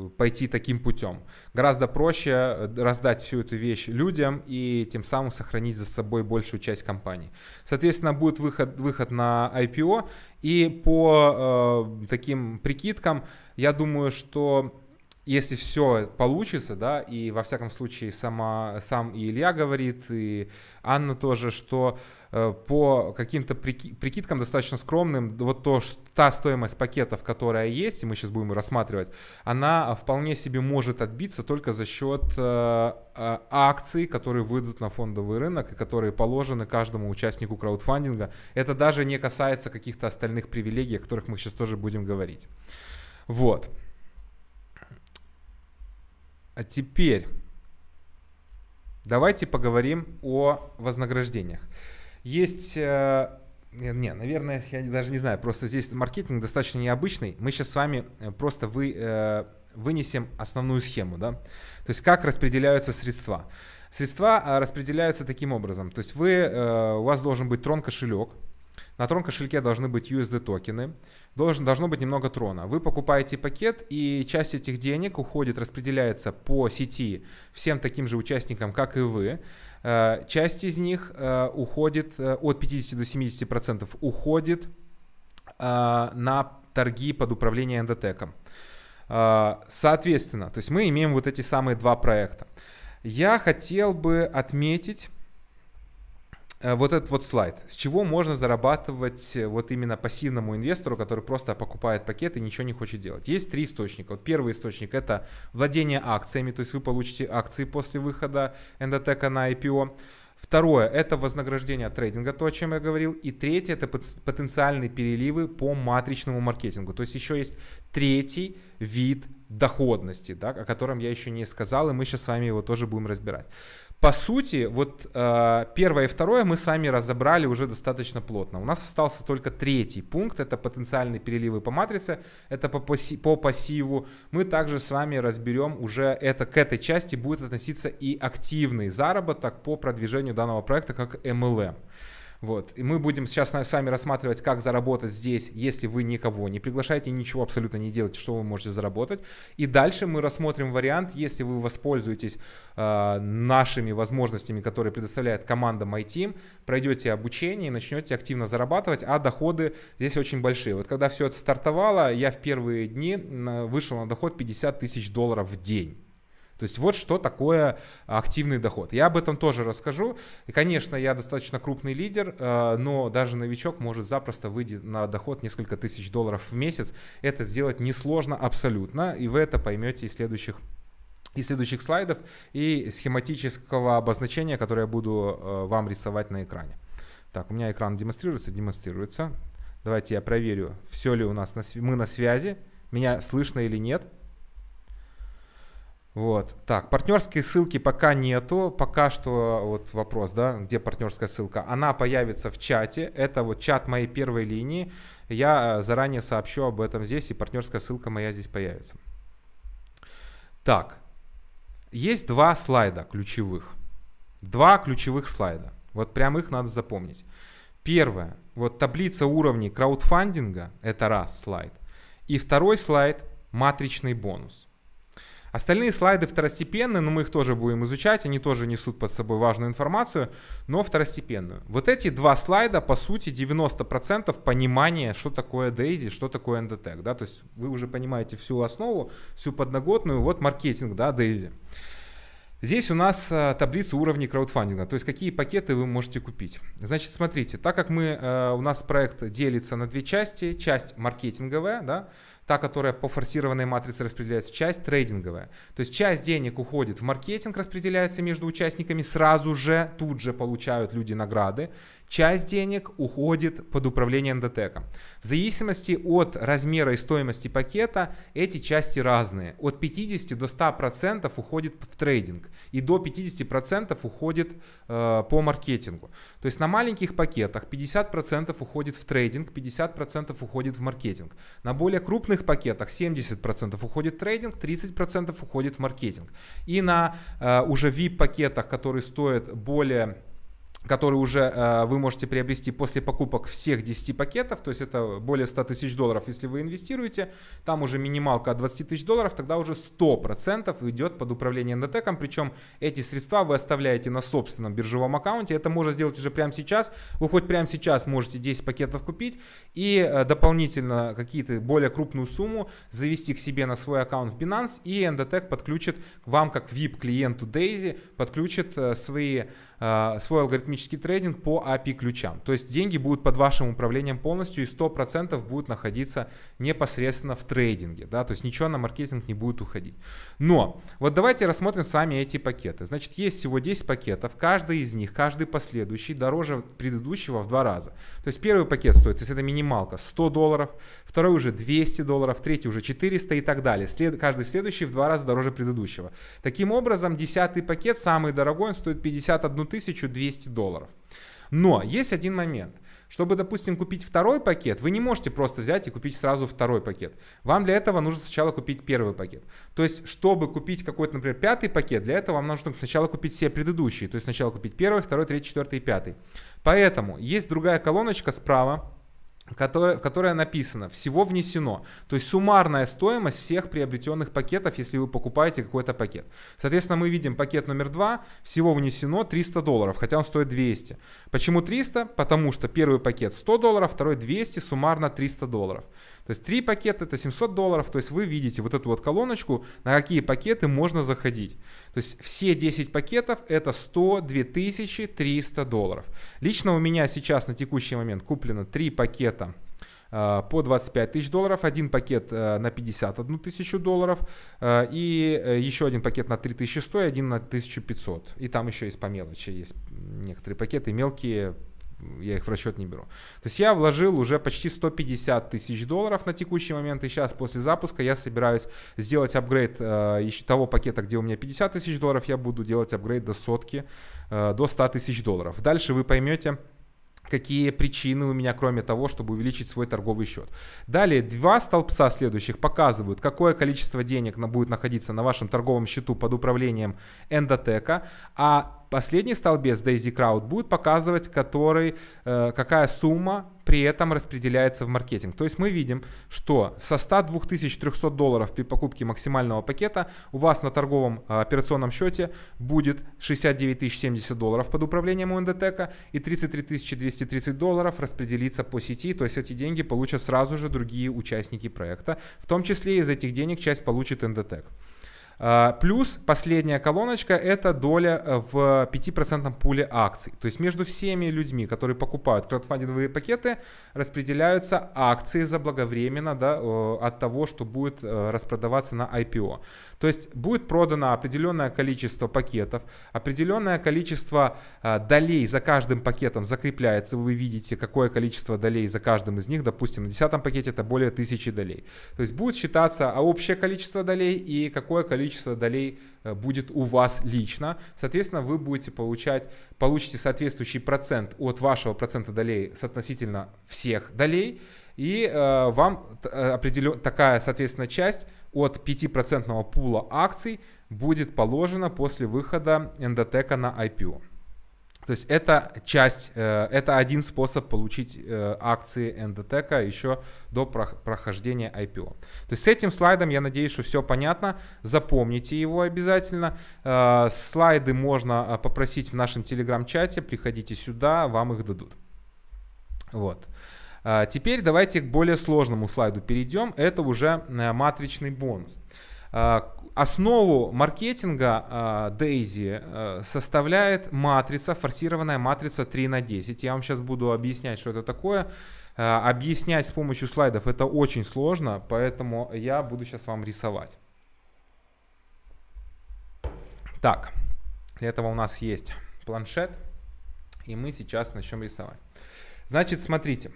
э, пойти таким путем. Гораздо проще э, раздать всю эту вещь людям и тем самым сохранить за собой большую часть компании. Соответственно, будет выход, выход на IPO, и по э, таким прикидкам, я думаю, что если все получится, да, и во всяком случае сама, сам и Илья говорит, и Анна тоже, что э, по каким-то прикидкам достаточно скромным, вот то, та стоимость пакетов, которая есть, и мы сейчас будем рассматривать, она вполне себе может отбиться только за счет э, э, акций, которые выйдут на фондовый рынок и которые положены каждому участнику краудфандинга. Это даже не касается каких-то остальных привилегий, о которых мы сейчас тоже будем говорить. Вот. А теперь давайте поговорим о вознаграждениях. Есть э, не, наверное, я даже не знаю, просто здесь маркетинг достаточно необычный. Мы сейчас с вами э, просто вы, э, вынесем основную схему, да? То есть как распределяются средства. Средства а, распределяются таким образом. То есть вы, у вас должен быть трон-кошелек, на трон кошельке должны быть USD токены, должен, должно быть немного трона. Вы покупаете пакет, и часть этих денег уходит, распределяется по сети всем таким же участникам, как и вы. Э, часть из них э, уходит э, от 50 до 70 процентов уходит на торги под управление эндотеком. Соответственно, то есть мы имеем вот эти самые два проекта. Я хотел бы отметить Э, вот этот вот слайд. С чего можно зарабатывать э, вот именно пассивному инвестору, который просто покупает пакет и ничего не хочет делать? Есть три источника. Вот первый источник это владение акциями, то есть вы получите акции после выхода эндотека на IPO. Второе – это вознаграждение от трейдинга, то, о чем я говорил. И третье – это потенциальные переливы по матричному маркетингу. То есть еще есть третий вид доходности, да, о котором я еще не сказал, и мы сейчас с вами его тоже будем разбирать по сути, вот э, первое и второе мы сами разобрали уже достаточно плотно. У нас остался только третий пункт, это потенциальные переливы по матрице, это по, пасси, по пассиву. Мы также с вами разберем уже это, к этой части будет относиться и активный заработок по продвижению данного проекта как MLM. Вот. И мы будем сейчас сами рассматривать, как заработать здесь, если вы никого не приглашаете, ничего абсолютно не делаете, что вы можете заработать. И дальше мы рассмотрим вариант, если вы воспользуетесь э, нашими возможностями, которые предоставляет команда MyTeam, пройдете обучение и начнете активно зарабатывать, а доходы здесь очень большие. Вот когда все это стартовало, я в первые дни вышел на доход 50 тысяч долларов в день. То есть вот что такое а, активный доход. Я об этом тоже расскажу. И, конечно, я достаточно крупный лидер, э, но даже новичок может запросто выйти на доход несколько тысяч долларов в месяц. Это сделать несложно абсолютно, и вы это поймете из следующих из следующих слайдов и схематического обозначения, которое я буду э, вам рисовать на экране. Так, у меня экран демонстрируется, демонстрируется. Давайте я проверю, все ли у нас на, мы на связи, меня слышно или нет. Вот. Так, Партнерские ссылки пока нету. Пока что вот вопрос, да, где партнерская ссылка. Она появится в чате. Это вот чат моей первой линии. Я э, заранее сообщу об этом здесь, и партнерская ссылка моя здесь появится. Так, есть два слайда ключевых. Два ключевых слайда. Вот прям их надо запомнить. Первое. Вот таблица уровней краудфандинга. Это раз слайд. И второй слайд – матричный бонус – Остальные слайды второстепенные, но мы их тоже будем изучать, они тоже несут под собой важную информацию, но второстепенную. Вот эти два слайда, по сути, 90% понимания, что такое Дейзи, что такое Endotech. Да? То есть вы уже понимаете всю основу, всю подноготную, вот маркетинг да, Дейзи. Здесь у нас э, таблица уровней краудфандинга, то есть какие пакеты вы можете купить. Значит, смотрите, так как мы, э, у нас проект делится на две части, часть маркетинговая, да, та, которая по форсированной матрице распределяется, часть трейдинговая. То есть часть денег уходит в маркетинг, распределяется между участниками, сразу же, тут же получают люди награды. Часть денег уходит под управление эндотеком. В зависимости от размера и стоимости пакета эти части разные. От 50 до 100% уходит в трейдинг и до 50% уходит э, по маркетингу. То есть на маленьких пакетах 50% уходит в трейдинг, 50% уходит в маркетинг. На более крупных целевых пакетах 70% уходит в трейдинг, 30% уходит в маркетинг. И на э, уже VIP-пакетах, которые стоят более который уже э, вы можете приобрести после покупок всех 10 пакетов, то есть это более 100 тысяч долларов, если вы инвестируете, там уже минималка от 20 тысяч долларов, тогда уже 100% идет под управление НДТЭКом, причем эти средства вы оставляете на собственном биржевом аккаунте, это можно сделать уже прямо сейчас, вы хоть прямо сейчас можете 10 пакетов купить и э, дополнительно какие-то более крупную сумму завести к себе на свой аккаунт в Binance и НДТЭК подключит вам как VIP клиенту Daisy, подключит э, свои, э, свой алгоритм алгоритмический трейдинг по API а ключам. То есть деньги будут под вашим управлением полностью и 100% будут находиться непосредственно в трейдинге. Да? То есть ничего на маркетинг не будет уходить. Но вот давайте рассмотрим с вами эти пакеты. Значит, есть всего 10 пакетов. Каждый из них, каждый последующий дороже предыдущего в два раза. То есть первый пакет стоит, то есть это минималка 100 долларов, второй уже 200 долларов, третий уже 400 и так далее. След, каждый следующий в два раза дороже предыдущего. Таким образом, десятый пакет, самый дорогой, он стоит 51 200 долларов долларов. Но есть один момент. Чтобы, допустим, купить второй пакет, вы не можете просто взять и купить сразу второй пакет. Вам для этого нужно сначала купить первый пакет. То есть, чтобы купить какой-то, например, пятый пакет, для этого вам нужно сначала купить все предыдущие. То есть сначала купить первый, второй, третий, четвертый и пятый. Поэтому есть другая колоночка справа, которое, в которое написано «всего внесено». То есть суммарная стоимость всех приобретенных пакетов, если вы покупаете какой-то пакет. Соответственно, мы видим пакет номер 2, всего внесено 300 долларов, хотя он стоит 200. Почему 300? Потому что первый пакет 100 долларов, второй 200, суммарно 300 долларов. То есть 3 пакета это 700 долларов, то есть вы видите вот эту вот колоночку, на какие пакеты можно заходить. То есть все 10 пакетов это 100 2300 долларов. Лично у меня сейчас на текущий момент куплено 3 пакета э, по 25 тысяч долларов, один пакет э, на 51 тысячу долларов э, и еще один пакет на 3100 и один на 1500. И там еще есть по мелочи, есть некоторые пакеты мелкие я их в расчет не беру. То есть я вложил уже почти 150 тысяч долларов на текущий момент, и сейчас после запуска я собираюсь сделать апгрейд э, еще того пакета, где у меня 50 тысяч долларов, я буду делать апгрейд до сотки, э, до 100 тысяч долларов. Дальше вы поймете, какие причины у меня, кроме того, чтобы увеличить свой торговый счет. Далее, два столбца следующих показывают, какое количество денег будет находиться на вашем торговом счету под управлением эндотека, а Последний столбец Daisy Crowd будет показывать, который, э, какая сумма при этом распределяется в маркетинг. То есть мы видим, что со 102 300 долларов при покупке максимального пакета у вас на торговом э, операционном счете будет 69 070 долларов под управлением Уэндотека и 33 230 долларов распределится по сети, то есть эти деньги получат сразу же другие участники проекта, в том числе из этих денег часть получит НДТЭК. А, плюс последняя колоночка – это доля э, в 5% пуле акций. То есть между всеми людьми, которые покупают краудфандинговые пакеты, распределяются акции заблаговременно да, от того, что будет э, распродаваться на IPO. То есть будет продано определенное количество пакетов, определенное количество а, долей за каждым пакетом закрепляется. Вы видите, какое количество долей за каждым из них. Допустим, на 10 пакете это более 1000 долей. То есть будет считаться а, общее количество долей и какое количество долей а, будет у вас лично. Соответственно, вы будете получать, получите соответствующий процент от вашего процента долей с относительно всех долей. И э, вам определен, такая, соответственно, часть от 5% пула акций будет положено после выхода эндотека на IPO. То есть это часть, э, это один способ получить э, акции НДТК еще до прохождения IPO. То есть с этим слайдом, я надеюсь, что все понятно. Запомните его обязательно. Э, слайды можно попросить в нашем телеграм-чате. Приходите сюда, вам их дадут. Вот. А, теперь давайте к более сложному слайду перейдем. Это уже э, матричный бонус. А, основу маркетинга а, Дейзи э, составляет матрица, форсированная матрица 3 на 10. Я вам сейчас буду объяснять, что это такое. Объяснять с помощью слайдов это очень сложно, поэтому я буду сейчас вам рисовать. Так, для этого у нас есть планшет, и мы сейчас начнем рисовать. Значит, смотрите,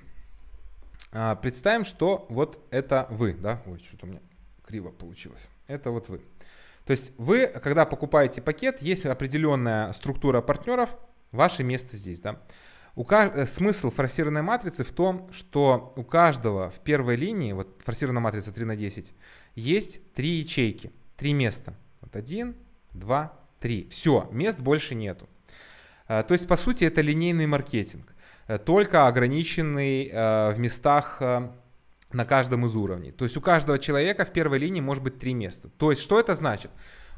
а, представим, что вот это вы, да? Ой, что-то у меня криво получилось. Это вот вы. То есть вы, когда покупаете пакет, есть определенная структура партнеров, ваше место здесь, да? У кажд... Э, смысл форсированной матрицы в том, что у каждого в первой линии, вот форсированная матрица 3 на 10, есть три ячейки, три места. Вот один, два, три. Все, мест больше нету. А, то есть, по сути, это линейный маркетинг. Э, только ограниченный э, в местах э, на каждом из уровней. То есть у каждого человека в первой линии может быть три места. То есть что это значит?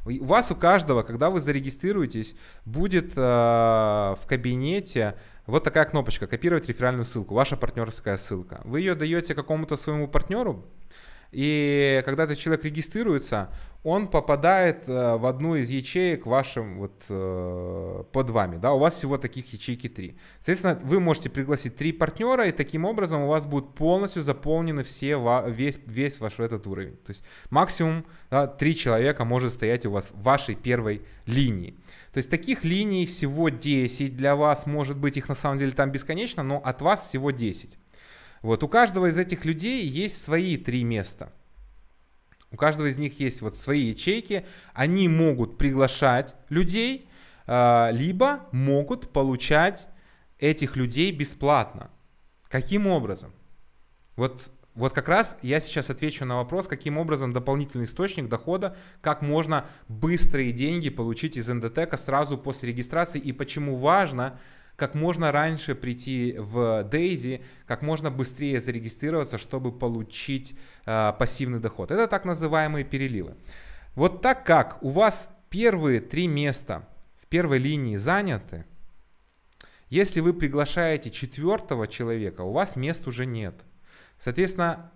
У вас у каждого, когда вы зарегистрируетесь, будет э, в кабинете вот такая кнопочка «Копировать реферальную ссылку», ваша партнерская ссылка. Вы ее даете какому-то своему партнеру, и когда этот человек регистрируется, он попадает э, в одну из ячеек вашим вот э, под вами. Да, у вас всего таких ячейки три. Соответственно, вы можете пригласить три партнера, и таким образом у вас будут полностью заполнены все, весь, весь ваш этот уровень. То есть максимум да, три человека может стоять у вас в вашей первой линии. То есть таких линий всего 10 для вас, может быть их на самом деле там бесконечно, но от вас всего 10. Вот у каждого из этих людей есть свои три места. У каждого из них есть вот свои ячейки. Они могут приглашать людей, а, либо могут получать этих людей бесплатно. Каким образом? Вот, вот как раз я сейчас отвечу на вопрос, каким образом дополнительный источник дохода, как можно быстрые деньги получить из НДТК сразу после регистрации и почему важно как можно раньше прийти в Дейзи, как можно быстрее зарегистрироваться, чтобы получить э, пассивный доход. Это так называемые переливы. Вот так как у вас первые три места в первой линии заняты, если вы приглашаете четвертого человека, у вас мест уже нет. Соответственно,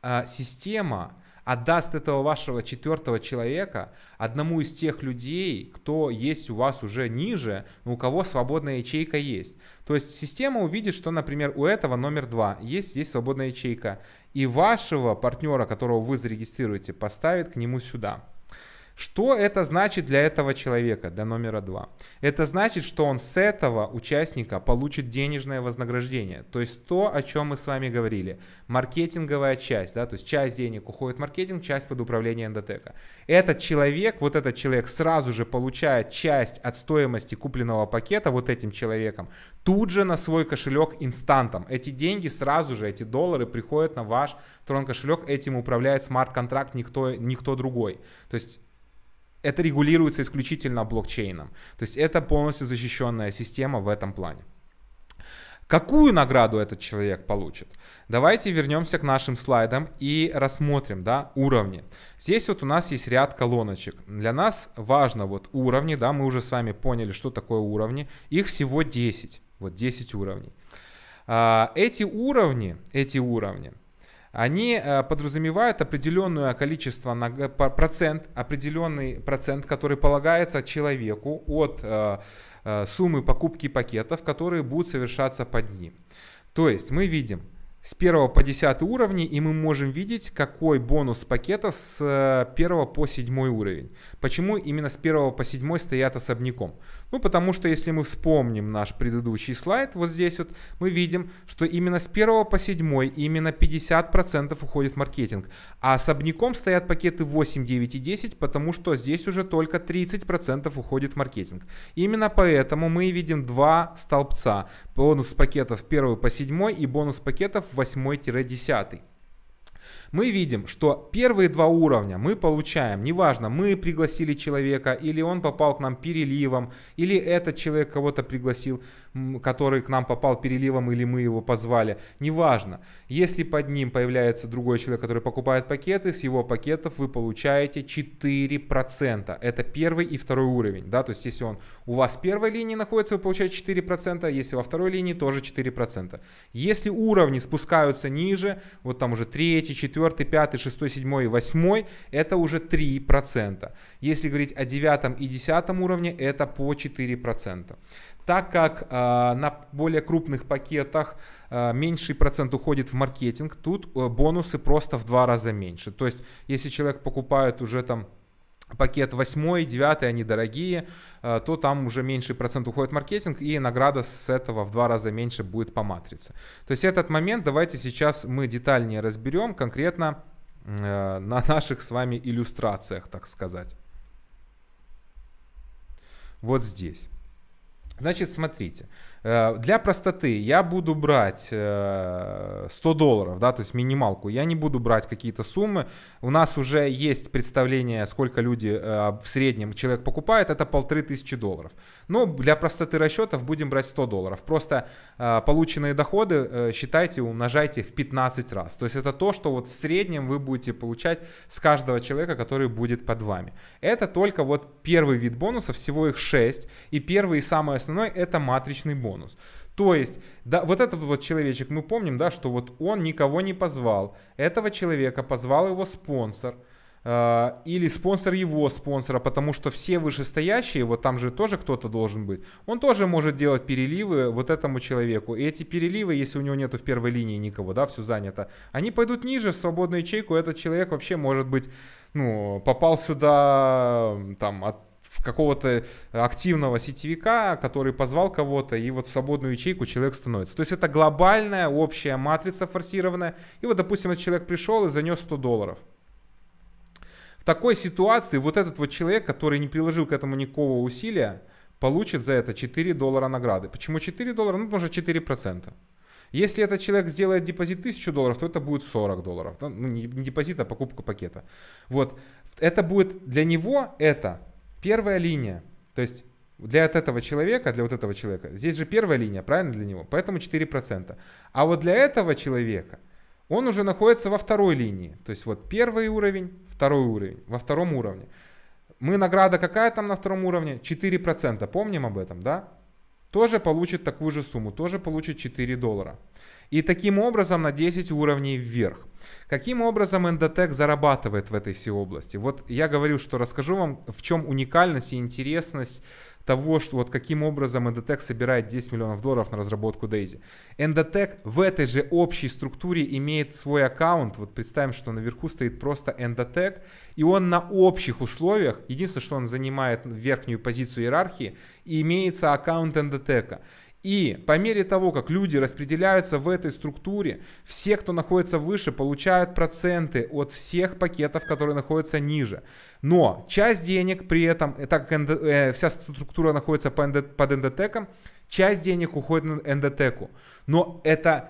а, система отдаст этого вашего четвертого человека одному из тех людей, кто есть у вас уже ниже, но ну, у кого свободная ячейка есть. То есть система увидит, что, например, у этого номер два есть здесь свободная ячейка, и вашего партнера, которого вы зарегистрируете, поставит к нему сюда. Что это значит для этого человека, для номера два? Это значит, что он с этого участника получит денежное вознаграждение. То есть то, о чем мы с вами говорили. Маркетинговая часть, да, то есть часть денег уходит в маркетинг, часть под управление эндотека. Этот человек, вот этот человек сразу же получает часть от стоимости купленного пакета вот этим человеком тут же на свой кошелек инстантом. Эти деньги сразу же, эти доллары приходят на ваш трон кошелек, этим управляет смарт-контракт никто, никто другой. То есть это регулируется исключительно блокчейном. То есть это полностью защищенная система в этом плане. Какую награду этот человек получит? Давайте вернемся к нашим слайдам и рассмотрим да, уровни. Здесь вот у нас есть ряд колоночек. Для нас важно вот уровни, да, мы уже с вами поняли, что такое уровни. Их всего 10, вот 10 уровней. А, эти уровни, эти уровни – они э, подразумевают определенное количество э, процент, определенный процент, который полагается человеку от э, суммы покупки пакетов, которые будут совершаться под ним. То есть мы видим с 1 по 10 уровни, и мы можем видеть, какой бонус пакета с 1 по 7 уровень. Почему именно с 1 по 7 стоят особняком? Ну, потому что если мы вспомним наш предыдущий слайд, вот здесь вот мы видим, что именно с 1 по 7 именно 50% уходит в маркетинг. А особняком стоят пакеты 8, 9 и 10, потому что здесь уже только 30% уходит в маркетинг. Именно поэтому мы видим два столбца. Бонус пакетов 1 по 7 и бонус пакетов 8-10 мы видим, что первые два уровня мы получаем, неважно, мы пригласили человека, или он попал к нам переливом, или этот человек кого-то пригласил, который к нам попал переливом, или мы его позвали, неважно. Если под ним появляется другой человек, который покупает пакеты, с его пакетов вы получаете 4%. Это первый и второй уровень, да, то есть если он у вас в первой линии находится, вы получаете 4%, если во второй линии тоже 4%. Если уровни спускаются ниже, вот там уже третий, четвертый, 4, 5, 6, 7 и 8 это уже 3%. Если говорить о 9 и 10 уровне, это по 4%. Так как э, на более крупных пакетах э, меньший процент уходит в маркетинг, тут э, бонусы просто в два раза меньше. То есть, если человек покупает уже там пакет 8, 9, они дорогие, э, то там уже меньший процент уходит маркетинг, и награда с этого в два раза меньше будет по матрице. То есть этот момент давайте сейчас мы детальнее разберем конкретно э, на наших с вами иллюстрациях, так сказать. Вот здесь. Значит, смотрите, Э, для простоты я буду брать 100 э, долларов, да, то есть минималку. Я не буду брать какие-то суммы. У нас уже есть представление, сколько люди э, в среднем человек покупает. Это полторы тысячи долларов. Но ну, для простоты расчетов будем брать 100 долларов. Просто полученные доходы считайте, умножайте в 15 раз. То есть это то, что вот в среднем вы будете получать с каждого человека, который будет под вами. Это только вот первый вид бонусов, всего их 6. И первый и самый основной это матричный бонус бонус. То есть, да, вот этот вот человечек, мы помним, да, что вот он никого не позвал. Этого человека позвал его спонсор э, или спонсор его спонсора, потому что все вышестоящие, вот там же тоже кто-то должен быть, он тоже может делать переливы вот этому человеку. И эти переливы, если у него нету в первой линии никого, да, все занято, они пойдут ниже в свободную ячейку, этот человек вообще может быть, ну, попал сюда там от какого-то активного сетевика, который позвал кого-то, и вот в свободную ячейку человек становится. То есть это глобальная общая матрица форсированная. И вот, допустим, этот человек пришел и занес 100 долларов. В такой ситуации вот этот вот человек, который не приложил к этому никакого усилия, получит за это 4 доллара награды. Почему 4 доллара? Ну, потому что процента. Если этот человек сделает депозит 1000 долларов, то это будет 40 долларов. Ну, ну не депозит, а покупка пакета. Вот. Это будет для него это Первая линия, то есть для от этого человека, для вот этого человека, здесь же первая линия, правильно для него, поэтому 4%. А вот для этого человека он уже находится во второй линии. То есть вот первый уровень, второй уровень, во втором уровне. Мы награда какая там на втором уровне? 4%, помним об этом, да? Тоже получит такую же сумму, тоже получит 4 доллара и таким образом на 10 уровней вверх. Каким образом Endotech зарабатывает в этой всей области? Вот я говорил, что расскажу вам, в чем уникальность и интересность того, что вот каким образом Endotech собирает 10 миллионов долларов на разработку Daisy. Endotech в этой же общей структуре имеет свой аккаунт. Вот представим, что наверху стоит просто Endotech, и он на общих условиях, единственное, что он занимает верхнюю позицию иерархии, и имеется аккаунт Endotech. И по мере того, как люди распределяются в этой структуре, все, кто находится выше, получают проценты от всех пакетов, которые находятся ниже. Но часть денег при этом, э, так как э, вся структура находится по НД, под эндотеком, часть денег уходит на эндотеку. Но это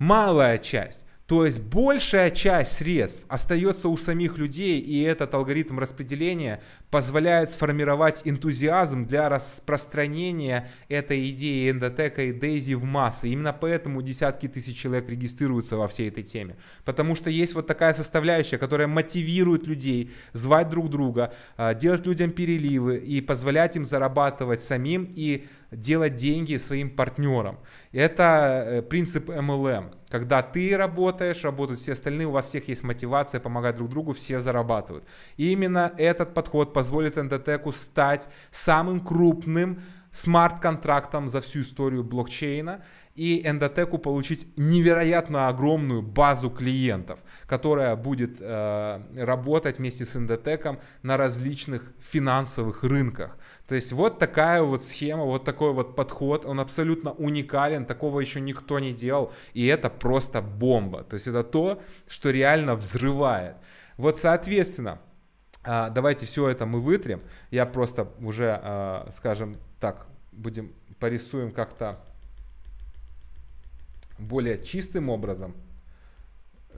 малая часть. То есть большая часть средств остается у самих людей, и этот алгоритм распределения позволяет сформировать энтузиазм для распространения этой идеи эндотека и Дейзи в массы. Именно поэтому десятки тысяч человек регистрируются во всей этой теме. Потому что есть вот такая составляющая, которая мотивирует людей звать друг друга, а, делать людям переливы и позволять им зарабатывать самим и делать деньги своим партнерам. Это э, принцип MLM когда ты работаешь, работают все остальные, у вас всех есть мотивация помогать друг другу, все зарабатывают. И именно этот подход позволит НДТЭКу стать самым крупным смарт-контрактом за всю историю блокчейна и эндотеку получить невероятно огромную базу клиентов, которая будет э, работать вместе с эндотеком на различных финансовых рынках. То есть вот такая вот схема, вот такой вот подход, он абсолютно уникален, такого еще никто не делал, и это просто бомба. То есть это то, что реально взрывает. Вот соответственно, э, давайте все это мы вытрем, я просто уже, э, скажем так, будем порисуем как-то более чистым образом,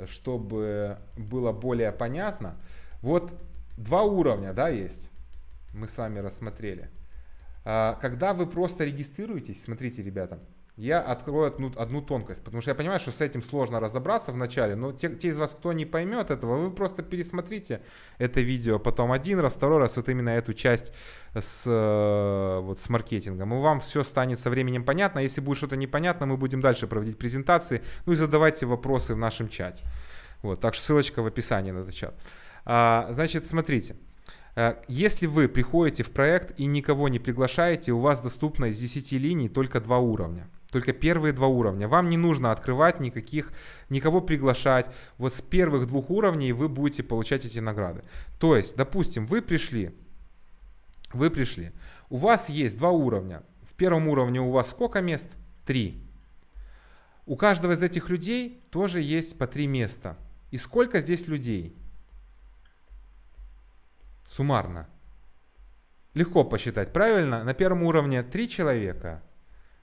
чтобы было более понятно. Вот два уровня, да, есть. Мы с вами рассмотрели. А, когда вы просто регистрируетесь, смотрите, ребята, я открою одну, одну тонкость, потому что я понимаю, что с этим сложно разобраться вначале. но те, те из вас, кто не поймет этого, вы просто пересмотрите это видео потом один раз, второй раз, вот именно эту часть с, э, вот, с маркетингом, и вам все станет со временем понятно, а если будет что-то непонятно, мы будем дальше проводить презентации, ну и задавайте вопросы в нашем чате. Вот, так что ссылочка в описании на этот чат. А, значит, смотрите. Э, если вы приходите в проект и никого не приглашаете, у вас доступно из 10 линий только два уровня. Только первые два уровня. Вам не нужно открывать никаких, никого приглашать. Вот с первых двух уровней вы будете получать эти награды. То есть, допустим, вы пришли, вы пришли, у вас есть два уровня. В первом уровне у вас сколько мест? Три. У каждого из этих людей тоже есть по три места. И сколько здесь людей? Суммарно. Легко посчитать, правильно? На первом уровне три человека –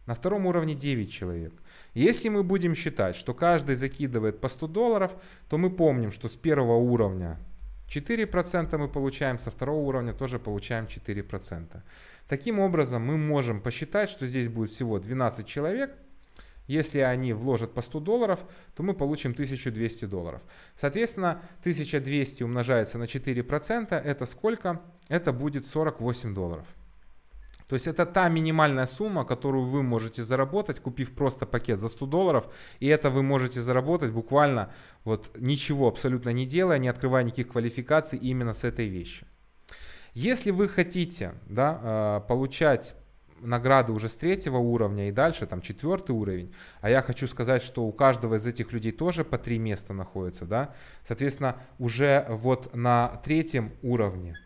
на втором уровне 9 человек. Если мы будем считать, что каждый закидывает по 100 долларов, то мы помним, что с первого уровня 4% мы получаем, со второго уровня тоже получаем 4%. Таким образом, мы можем посчитать, что здесь будет всего 12 человек. Если они вложат по 100 долларов, то мы получим 1200 долларов. Соответственно, 1200 умножается на 4%, это сколько? Это будет 48 долларов. То есть это та минимальная сумма, которую вы можете заработать, купив просто пакет за 100 долларов. И это вы можете заработать буквально вот ничего абсолютно не делая, не открывая никаких квалификаций именно с этой вещи. Если вы хотите да, э, получать награды уже с третьего уровня и дальше, там четвертый уровень. А я хочу сказать, что у каждого из этих людей тоже по три места находится, да. Соответственно, уже вот на третьем уровне,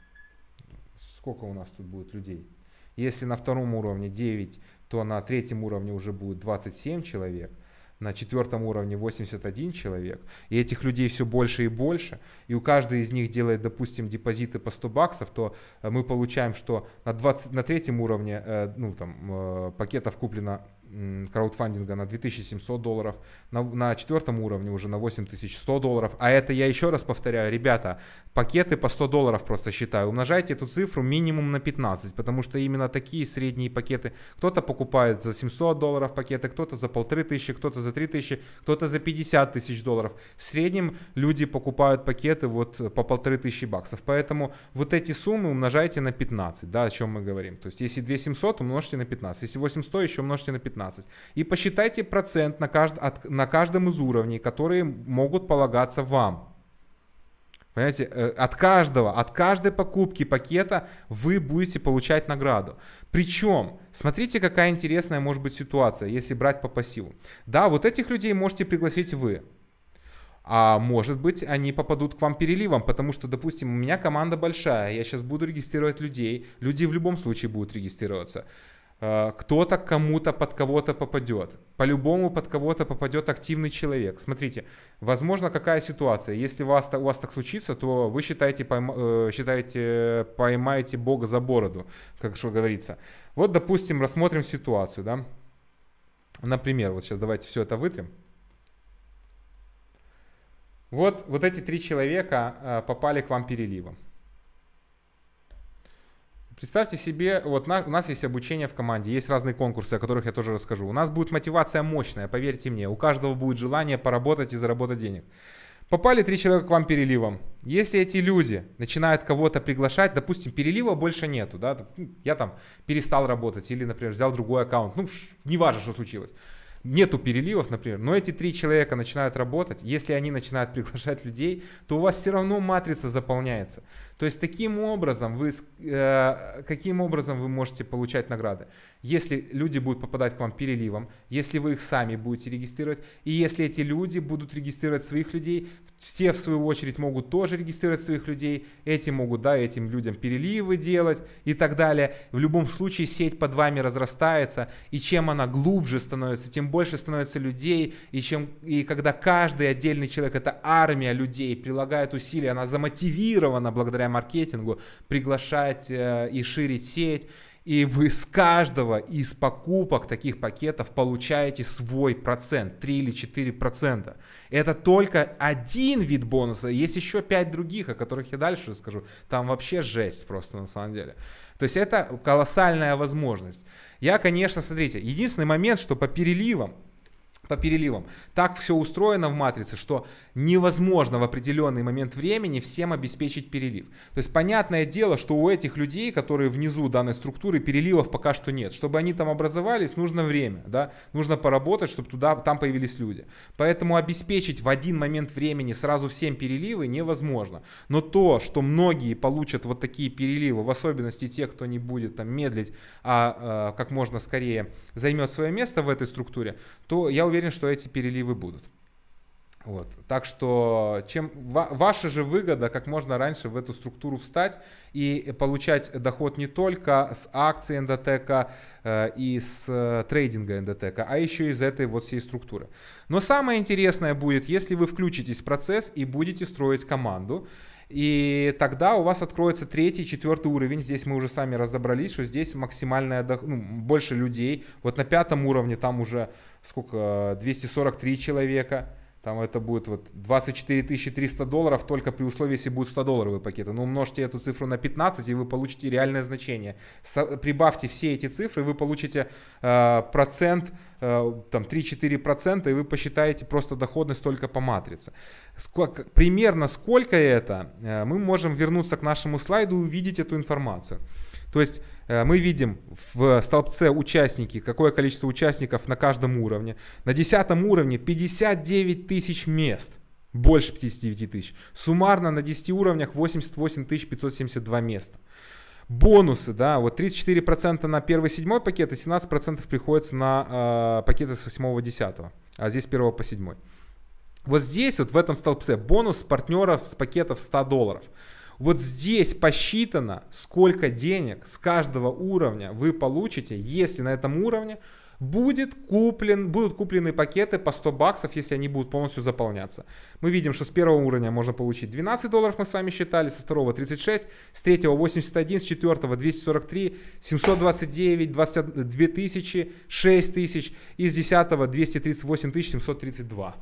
сколько у нас тут будет людей? Если на втором уровне 9, то на третьем уровне уже будет 27 человек, на четвертом уровне 81 человек. И этих людей все больше и больше. И у каждой из них делает, допустим, депозиты по 100 баксов, то э, мы получаем, что на, 20, на третьем уровне э, ну, там, э, пакетов куплено краудфандинга на 2700 долларов, на, на четвертом уровне уже на 8100 долларов. А это я еще раз повторяю, ребята, пакеты по 100 долларов просто считаю. Умножайте эту цифру минимум на 15, потому что именно такие средние пакеты. Кто-то покупает за 700 долларов пакеты, кто-то за 1500, кто-то за 3000, кто-то за 50 тысяч долларов. В среднем люди покупают пакеты вот по 1500 баксов. Поэтому вот эти суммы умножайте на 15, да, о чем мы говорим. То есть если 2700 умножьте на 15, если 800 еще умножьте на 15. 15. И посчитайте процент на, кажд... от... на каждом из уровней, которые могут полагаться вам. Понимаете, э, от каждого, от каждой покупки пакета вы будете получать награду. Причем, смотрите, какая интересная может быть ситуация, если брать по пассиву. Да, вот этих людей можете пригласить вы. А может быть, они попадут к вам переливом, потому что, допустим, у меня команда большая, я сейчас буду регистрировать людей, люди в любом случае будут регистрироваться. Э, кто-то кому-то под кого-то попадет. По-любому под кого-то попадет активный человек. Смотрите, возможно, какая ситуация. Если у вас, у вас так случится, то вы считаете, пойма, э, считаете, поймаете Бога за бороду, как что говорится. Вот, допустим, рассмотрим ситуацию, да. Например, вот сейчас давайте все это вытрем. Вот, вот эти три человека э, попали к вам переливом. Представьте себе, вот на, у нас есть обучение в команде, есть разные конкурсы, о которых я тоже расскажу. У нас будет мотивация мощная, поверьте мне, у каждого будет желание поработать и заработать денег. Попали три человека к вам переливом. Если эти люди начинают кого-то приглашать, допустим, перелива больше нету, да, ну, я там перестал работать или, например, взял другой аккаунт, ну, неважно, что случилось. Нету переливов, например, но эти три человека начинают работать, если они начинают (laughs) приглашать людей, то у вас все равно матрица заполняется. То есть таким образом вы, э, каким образом вы можете получать награды? Если люди будут попадать к вам переливом, если вы их сами будете регистрировать, и если эти люди будут регистрировать своих людей, все в свою очередь могут тоже регистрировать своих людей, эти могут, да, этим людям переливы делать и так далее. В любом случае сеть под вами разрастается, и чем она глубже становится, тем больше становится людей, и, чем, и когда каждый отдельный человек, это армия людей, прилагает усилия, она замотивирована благодаря маркетингу, приглашать э, и ширить сеть. И вы с каждого из покупок таких пакетов получаете свой процент, 3 или 4 процента. Это только один вид бонуса, есть еще 5 других, о которых я дальше расскажу. Там вообще жесть просто на самом деле. То есть это колоссальная возможность. Я, конечно, смотрите, единственный момент, что по переливам, по переливам. Так все устроено в матрице, что невозможно в определенный момент времени всем обеспечить перелив. То есть понятное дело, что у этих людей, которые внизу данной структуры, переливов пока что нет. Чтобы они там образовались, нужно время, да? нужно поработать, чтобы туда, там появились люди. Поэтому обеспечить в один момент времени сразу всем переливы невозможно. Но то, что многие получат вот такие переливы, в особенности те, кто не будет там медлить, а, а как можно скорее займет свое место в этой структуре, то я уверен, уверен, что эти переливы будут. Вот. Так что чем ва- ваша же выгода как можно раньше в эту структуру встать и получать доход не только с акций эндотека э, и с э, трейдинга эндотека, а еще из этой вот всей структуры. Но самое интересное будет, если вы включитесь в процесс и будете строить команду. И тогда у вас откроется третий, четвертый уровень. Здесь мы уже сами разобрались, что здесь максимальная, ну, больше людей. Вот на пятом уровне там уже сколько, 243 человека. Там это будет вот 24 300 долларов только при условии, если будут 100 долларовые пакеты. Ну, умножьте эту цифру на 15, и вы получите реальное значение. Со- прибавьте все эти цифры, вы получите э, процент, э, там 3-4%, и вы посчитаете просто доходность только по матрице. Сколько, примерно сколько это, э, мы можем вернуться к нашему слайду и увидеть эту информацию. То есть э, мы видим в столбце участники, какое количество участников на каждом уровне. На десятом уровне 59 тысяч мест. Больше 59 тысяч. Суммарно на 10 уровнях 88 572 места бонусы, да, вот 34% на первый седьмой пакет и 17% приходится на э, пакеты с 8 10 а здесь 1 по 7. Вот здесь, вот в этом столбце, бонус партнеров с пакетов 100 долларов. Вот здесь посчитано, сколько денег с каждого уровня вы получите, если на этом уровне будет куплен, будут куплены пакеты по 100 баксов, если они будут полностью заполняться. Мы видим, что с первого уровня можно получить 12 долларов, мы с вами считали, со второго 36, с третьего 81, с четвертого 243, 729, 22 тысячи, 6 и с десятого 238 732.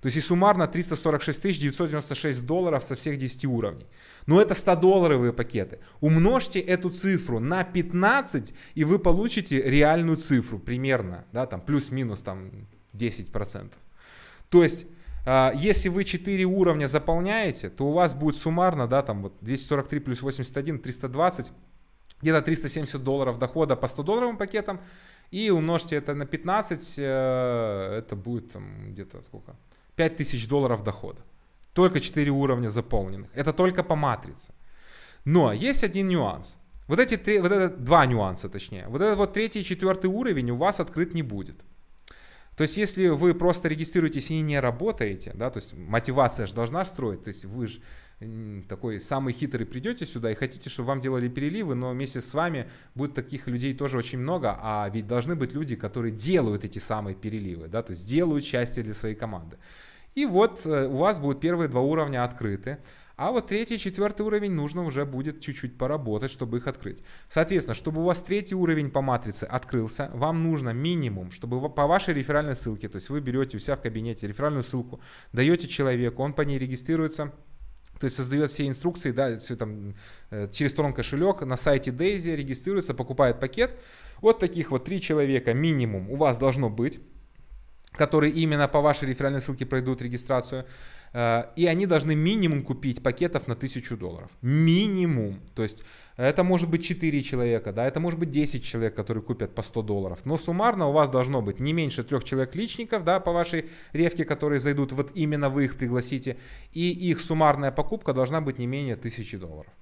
То есть и суммарно 346 996 долларов со всех 10 уровней. Но ну, это 100-долларовые пакеты. Умножьте эту цифру на 15, и вы получите реальную цифру примерно, да, там плюс-минус там 10%. То есть а, если вы 4 уровня заполняете, то у вас будет суммарно, да, там вот 243 плюс 81, 320, где-то 370 долларов дохода по 100 долларовым пакетам. И умножьте это на 15, э, это будет там где-то сколько? 5000 долларов дохода. Только 4 уровня заполненных. Это только по матрице. Но есть один нюанс. Вот эти три, вот это, два нюанса точнее. Вот этот вот третий и четвертый уровень у вас открыт не будет. То есть, если вы просто регистрируетесь и не работаете, да, то есть мотивация же должна строить, то есть вы же такой самый хитрый придете сюда и хотите, чтобы вам делали переливы, но вместе с вами будет таких людей тоже очень много, а ведь должны быть люди, которые делают эти самые переливы, да, то есть делают счастье для своей команды. И вот э, у вас будут первые два уровня открыты. А вот третий, четвертый уровень нужно уже будет чуть-чуть поработать, чтобы их открыть. Соответственно, чтобы у вас третий уровень по матрице открылся, вам нужно минимум, чтобы по вашей реферальной ссылке, то есть вы берете у себя в кабинете реферальную ссылку, даете человеку, он по ней регистрируется, то есть создает все инструкции, да, все там э, через Трон кошелек на сайте Daisy регистрируется, покупает пакет. Вот таких вот три человека минимум у вас должно быть которые именно по вашей реферальной ссылке пройдут регистрацию. Э, и они должны минимум купить пакетов на 1000 долларов. Минимум. То есть это может быть 4 человека, да, это может быть 10 человек, которые купят по 100 долларов. Но суммарно у вас должно быть не меньше трех человек личников, да, по вашей ревке, которые зайдут, вот именно вы их пригласите. И их суммарная покупка должна быть не менее 1000 долларов.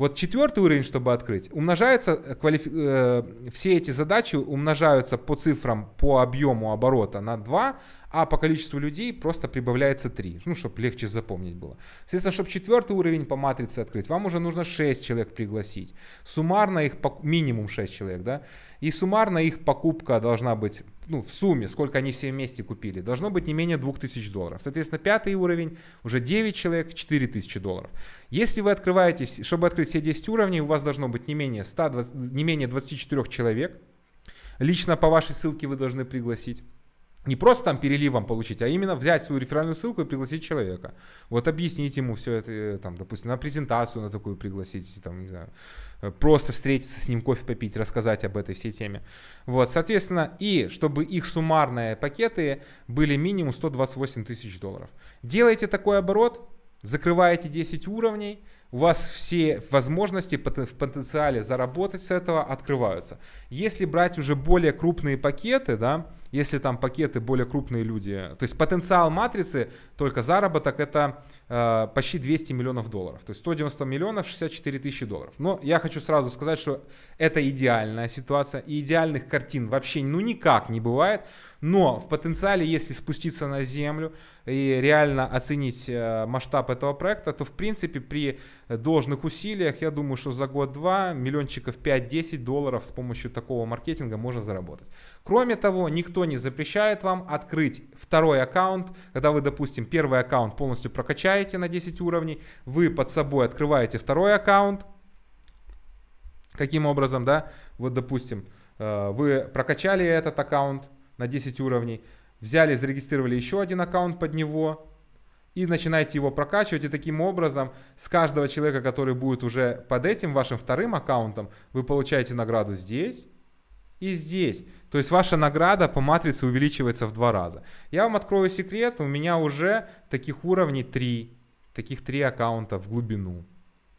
Вот четвертый уровень, чтобы открыть, умножается, э, квалифи... э, все эти задачи умножаются по цифрам, по объему оборота на 2, а по количеству людей просто прибавляется 3, ну, чтобы легче запомнить было. Соответственно, чтобы четвертый уровень по матрице открыть, вам уже нужно 6 человек пригласить. Суммарно их, по... минимум 6 человек, да, и суммарно их покупка должна быть ну, в сумме, сколько они все вместе купили, должно быть не менее 2000 долларов. Соответственно, пятый уровень, уже 9 человек, 4000 долларов. Если вы открываете, чтобы открыть все 10 уровней, у вас должно быть не менее, 120, не менее 24 человек. Лично по вашей ссылке вы должны пригласить. Не просто там переливом получить, а именно взять свою реферальную ссылку и пригласить человека. Вот объяснить ему все это, э, там, допустим, на презентацию на такую пригласить, там, не знаю, Э, просто встретиться с ним, кофе попить, рассказать об этой всей теме. Вот, соответственно, и чтобы их суммарные пакеты были минимум 128 тысяч долларов. Делаете такой оборот, закрываете 10 уровней, у вас все возможности в потенциале заработать с этого открываются. Если брать уже более крупные пакеты, да, если там пакеты более крупные люди, то есть потенциал матрицы, только заработок это э, почти 200 миллионов долларов, то есть 190 миллионов 64 тысячи долларов. Но я хочу сразу сказать, что это идеальная ситуация и идеальных картин вообще ну никак не бывает, но в потенциале, если спуститься на землю и реально оценить э, масштаб этого проекта, то в принципе при должных усилиях, я думаю, что за год-два миллиончиков 5-10 долларов с помощью такого маркетинга можно заработать. Кроме того, никто не запрещает вам открыть второй аккаунт, когда вы, допустим, первый аккаунт полностью прокачаете на 10 уровней, вы под собой открываете второй аккаунт, Каким образом, да? Вот, допустим, э, вы прокачали этот аккаунт, на 10 уровней. Взяли, зарегистрировали еще один аккаунт под него и начинаете его прокачивать. И таким образом с каждого человека, который будет уже под этим вашим вторым аккаунтом, вы получаете награду здесь и здесь. То есть ваша награда по матрице увеличивается в два раза. Я вам открою секрет, у меня уже таких уровней три, таких три аккаунта в глубину.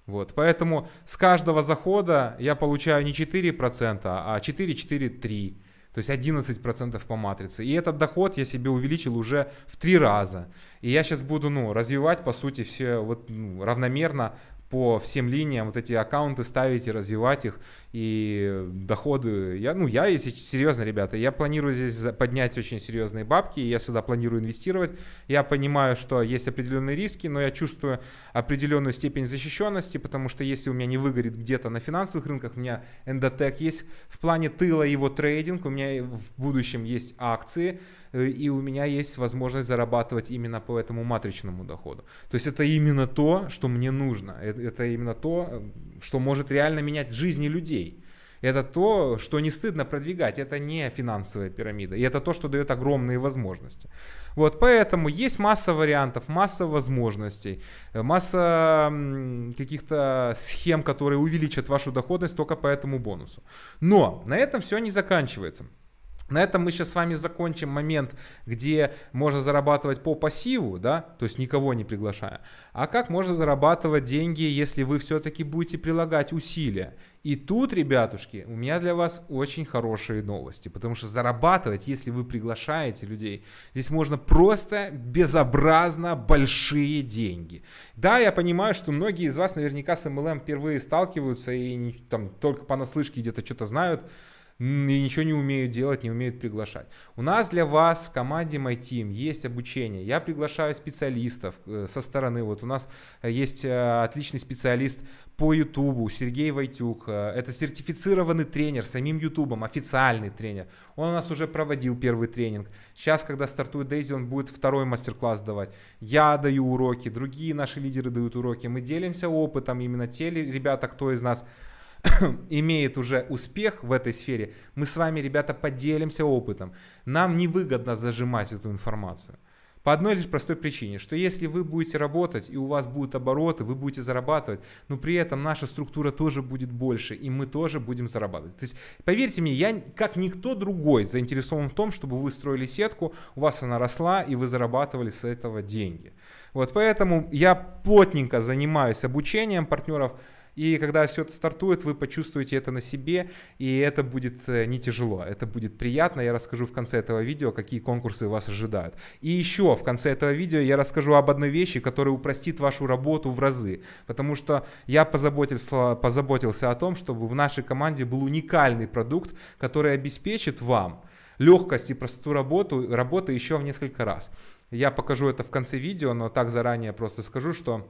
Вот, поэтому с каждого захода я получаю не 4%, а 4, 4, 3. То есть 11% по матрице. И этот доход я себе увеличил уже в три раза. И я сейчас буду ну, развивать, по сути, все вот, ну, равномерно по всем линиям вот эти аккаунты ставить и развивать их, и доходы. Я, ну, я, если серьезно, ребята, я планирую здесь поднять очень серьезные бабки, я сюда планирую инвестировать. Я понимаю, что есть определенные риски, но я чувствую определенную степень защищенности, потому что если у меня не выгорит где-то на финансовых рынках, у меня эндотек есть в плане тыла его трейдинг, у меня в будущем есть акции, Э, и у меня есть возможность зарабатывать именно по этому матричному доходу. То есть это именно то, что мне нужно, э, это именно то, э, что может реально менять жизни людей. Это то, что не стыдно продвигать, это не финансовая пирамида, и это то, что дает огромные возможности. Вот, поэтому есть масса вариантов, масса возможностей, масса каких-то схем, которые увеличат вашу доходность только по этому бонусу. Но на этом все не заканчивается. На этом мы сейчас с вами закончим момент, где можно зарабатывать по пассиву, да, то есть никого не приглашая. А как можно зарабатывать деньги, если вы все-таки будете прилагать усилия? И тут, ребятушки, у меня для вас очень хорошие новости, потому что зарабатывать, если вы приглашаете людей, здесь можно просто безобразно большие деньги. Да, я понимаю, что многие из вас наверняка с MLM впервые сталкиваются и там только понаслышке где-то что-то знают, и ничего не умеют делать, не умеют приглашать. У нас для вас в команде MyTeam есть обучение. Я приглашаю специалистов э, со стороны. Вот у нас э, есть э, отличный специалист по Ютубу, Сергей Войтюк. Это сертифицированный тренер самим Ютубом, официальный тренер. Он у нас уже проводил первый тренинг. Сейчас, когда стартует Дейзи, он будет второй мастер-класс давать. Я даю уроки, другие наши лидеры дают уроки. Мы делимся опытом именно те ребята, кто из нас (coughs) имеет уже успех в этой сфере, мы с вами, ребята, поделимся опытом. Нам невыгодно зажимать эту информацию. По одной лишь простой причине, что если вы будете работать и у вас будут обороты, вы будете зарабатывать, но при этом наша структура тоже будет больше, и мы тоже будем зарабатывать. То есть, поверьте мне, я как никто другой заинтересован в том, чтобы вы строили сетку, у вас она росла, и вы зарабатывали с этого деньги. Вот поэтому я плотненько занимаюсь обучением партнеров, и когда все это стартует, вы почувствуете это на себе, и это будет э, не тяжело, это будет приятно. Я расскажу в конце этого видео, какие конкурсы вас ожидают. И еще в конце этого видео я расскажу об одной вещи, которая упростит вашу работу в разы. Потому что я позаботился, позаботился о том, чтобы в нашей команде был уникальный продукт, который обеспечит вам легкость и простоту работы работы еще в несколько раз. Я покажу это в конце видео, но так заранее просто скажу, что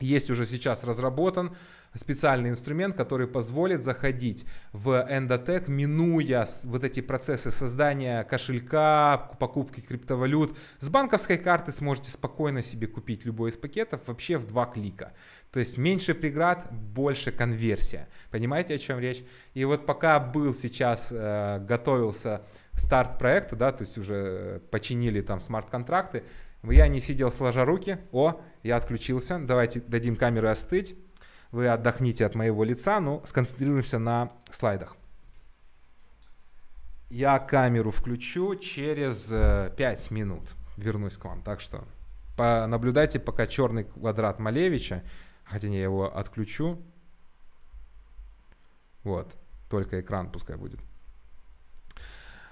есть уже сейчас разработан специальный инструмент, который позволит заходить в Endotech, минуя вот эти процессы создания кошелька, покупки криптовалют. С банковской карты сможете спокойно себе купить любой из пакетов вообще в два клика. То есть меньше преград, больше конверсия. Понимаете, о чем речь? И вот пока был сейчас, э, готовился старт проекта, да, то есть уже э, починили там смарт-контракты, я не сидел сложа руки. О, я отключился. Давайте дадим камеру остыть. Вы отдохните от моего лица, но ну, сконцентрируемся на слайдах. Я камеру включу через 5 э, минут. Вернусь к вам. Так что понаблюдайте пока черный квадрат Малевича. Хотя не, я его отключу. Вот. Только экран пускай будет.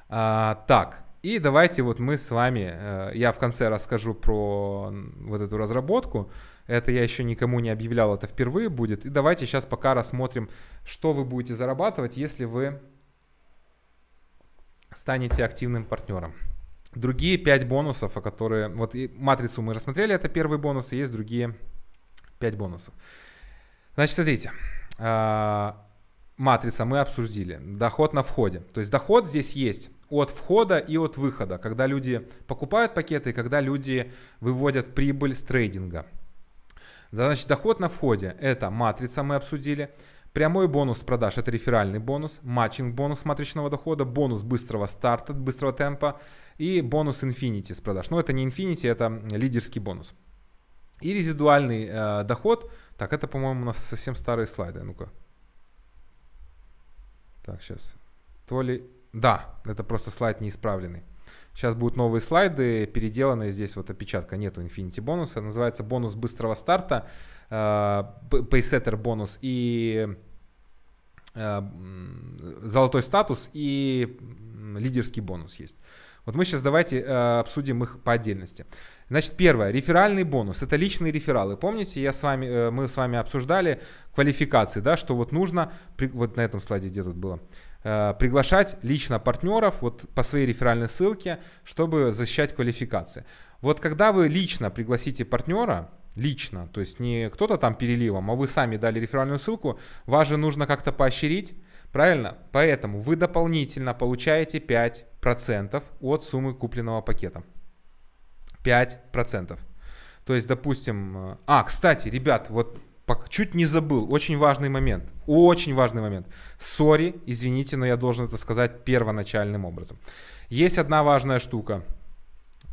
А, так. И давайте вот мы с вами, э, я в конце расскажу про вот эту разработку. Это я еще никому не объявлял, это впервые будет. И давайте сейчас пока рассмотрим, что вы будете зарабатывать, если вы станете активным партнером. Другие 5 бонусов, о которые... Вот и матрицу мы рассмотрели, это первый бонус, и есть другие 5 бонусов. Значит, смотрите. А, матрица мы обсудили. Доход на входе. То есть доход здесь есть от входа и от выхода, когда люди покупают пакеты когда люди выводят прибыль с трейдинга. Значит, доход на входе – это матрица, мы обсудили. Прямой бонус продаж – это реферальный бонус, матчинг бонус матричного дохода, бонус быстрого старта, быстрого темпа и бонус инфинити с продаж. Но это не инфинити, это лидерский бонус. И резидуальный э, доход. Так, это, по-моему, у нас совсем старые слайды. Ну-ка. Так, сейчас. То ли да, это просто слайд неисправленный. Сейчас будут новые слайды, переделанные здесь вот опечатка, нету Infinity бонуса. Называется бонус быстрого старта, э, Paysetter бонус и э, золотой статус и лидерский бонус есть. Вот мы сейчас давайте э, обсудим их по отдельности. Значит, первое, реферальный бонус. Это личные рефералы. Помните, я с вами, э, мы с вами обсуждали квалификации, да, что вот нужно, при, вот на этом слайде где тут было, Э, приглашать лично партнеров вот по своей реферальной ссылке, чтобы защищать квалификации. Вот когда вы лично пригласите партнера, лично, то есть не кто-то там переливом, а вы сами дали реферальную ссылку, вас же нужно как-то поощрить, правильно? Поэтому вы дополнительно получаете 5% от суммы купленного пакета. 5%. То есть, допустим... Э, а, кстати, ребят, вот Чуть не забыл. Очень важный момент. Очень важный момент. Сори, извините, но я должен это сказать первоначальным образом. Есть одна важная штука.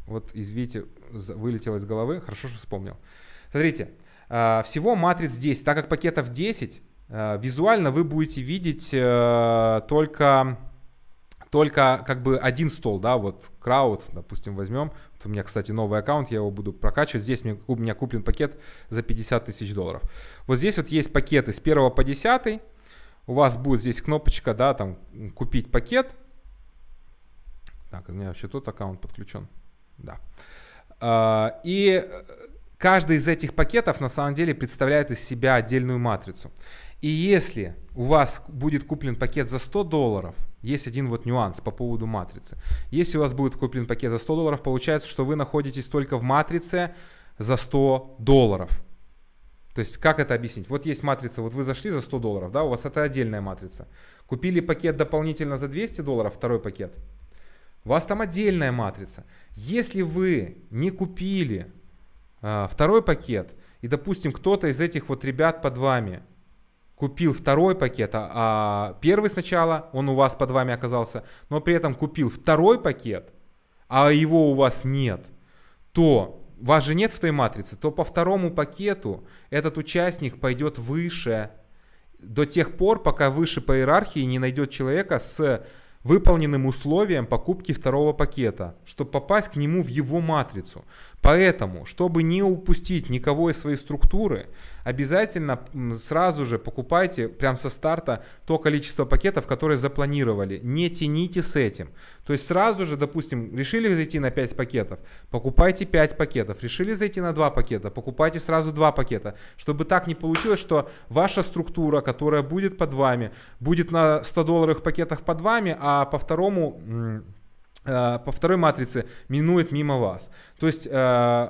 Вот, извините, вылетело из головы. Хорошо, что вспомнил. Смотрите, а, всего матриц здесь. Так как пакетов 10, а, визуально вы будете видеть э, только только как бы один стол, да, вот крауд, допустим, возьмем. Вот у меня, кстати, новый аккаунт, я его буду прокачивать. Здесь мне, у меня куплен пакет за 50 тысяч долларов. Вот здесь вот есть пакеты с 1 по 10. У вас будет здесь кнопочка, да, там, купить пакет. Так, у меня вообще тот аккаунт подключен. Да. А, и каждый из этих пакетов на самом деле представляет из себя отдельную матрицу. И если у вас будет куплен пакет за 100 долларов, есть один вот нюанс по поводу матрицы. Если у вас будет куплен пакет за 100 долларов, получается, что вы находитесь только в матрице за 100 долларов. То есть как это объяснить? Вот есть матрица, вот вы зашли за 100 долларов, да, у вас это отдельная матрица. Купили пакет дополнительно за 200 долларов, второй пакет. У вас там отдельная матрица. Если вы не купили э, второй пакет, и, допустим, кто-то из этих вот ребят под вами – купил второй пакет, а, а первый сначала, он у вас под вами оказался, но при этом купил второй пакет, а его у вас нет, то вас же нет в той матрице, то по второму пакету этот участник пойдет выше до тех пор, пока выше по иерархии не найдет человека с выполненным условием покупки второго пакета, чтобы попасть к нему в его матрицу. Поэтому, чтобы не упустить никого из своей структуры, обязательно сразу же покупайте прям со старта то количество пакетов, которые запланировали. Не тяните с этим. То есть сразу же, допустим, решили зайти на 5 пакетов, покупайте 5 пакетов. Решили зайти на 2 пакета, покупайте сразу 2 пакета. Чтобы так не получилось, что ваша структура, которая будет под вами, будет на 100 долларовых пакетах под вами, а по второму Э, по второй матрице минует мимо вас. То есть э,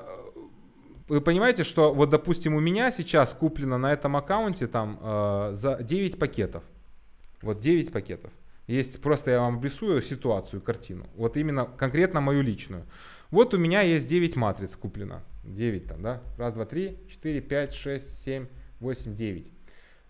вы понимаете, что вот, допустим, у меня сейчас куплено на этом аккаунте там э, за 9 пакетов. Вот 9 пакетов. Есть, просто я вам обрисую ситуацию, картину. Вот именно конкретно мою личную. Вот у меня есть 9 матриц куплено. 9 там, да? Раз, два, три, четыре, пять, шесть, семь, восемь, девять.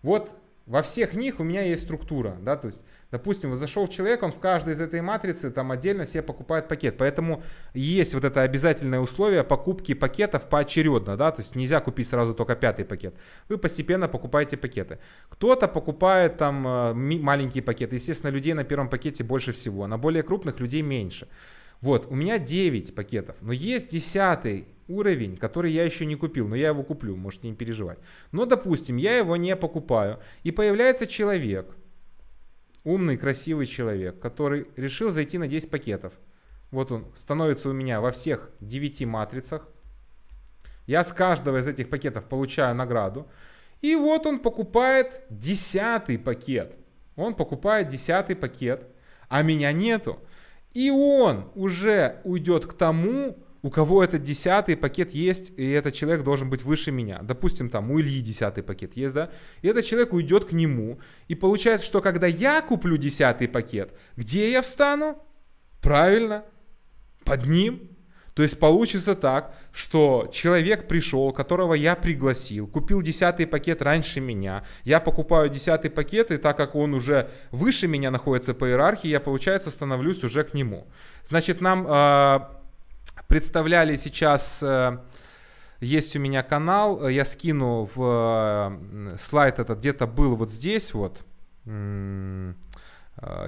Вот во всех них у меня есть структура, да, то есть, допустим, зашел человек, он в каждой из этой матрицы там отдельно себе покупает пакет, поэтому есть вот это обязательное условие покупки пакетов поочередно, да, то есть нельзя купить сразу только пятый пакет, вы постепенно покупаете пакеты. Кто-то покупает там э, маленькие пакеты, естественно, людей на первом пакете больше всего, на более крупных людей меньше. Вот, у меня 9 пакетов, но есть десятый уровень, который я еще не купил, но я его куплю, можете не переживать. Но, допустим, я его не покупаю, и появляется человек, умный, красивый человек, который решил зайти на 10 пакетов. Вот он становится у меня во всех 9 матрицах. Я с каждого из этих пакетов получаю награду. И вот он покупает 10 пакет. Он покупает 10 пакет, а меня нету. И он уже уйдет к тому, у кого этот десятый пакет есть, и этот человек должен быть выше меня. Допустим, там у Ильи десятый пакет есть, да? И этот человек уйдет к нему. И получается, что когда я куплю десятый пакет, где я встану? Правильно, под ним. То есть получится так, что человек пришел, которого я пригласил, купил десятый пакет раньше меня, я покупаю десятый пакет, и так как он уже выше меня находится по иерархии, я, получается, становлюсь уже к нему. Значит, нам... Э- представляли сейчас... Э, есть у меня канал, я скину в э, слайд этот, где-то был вот здесь вот. Э,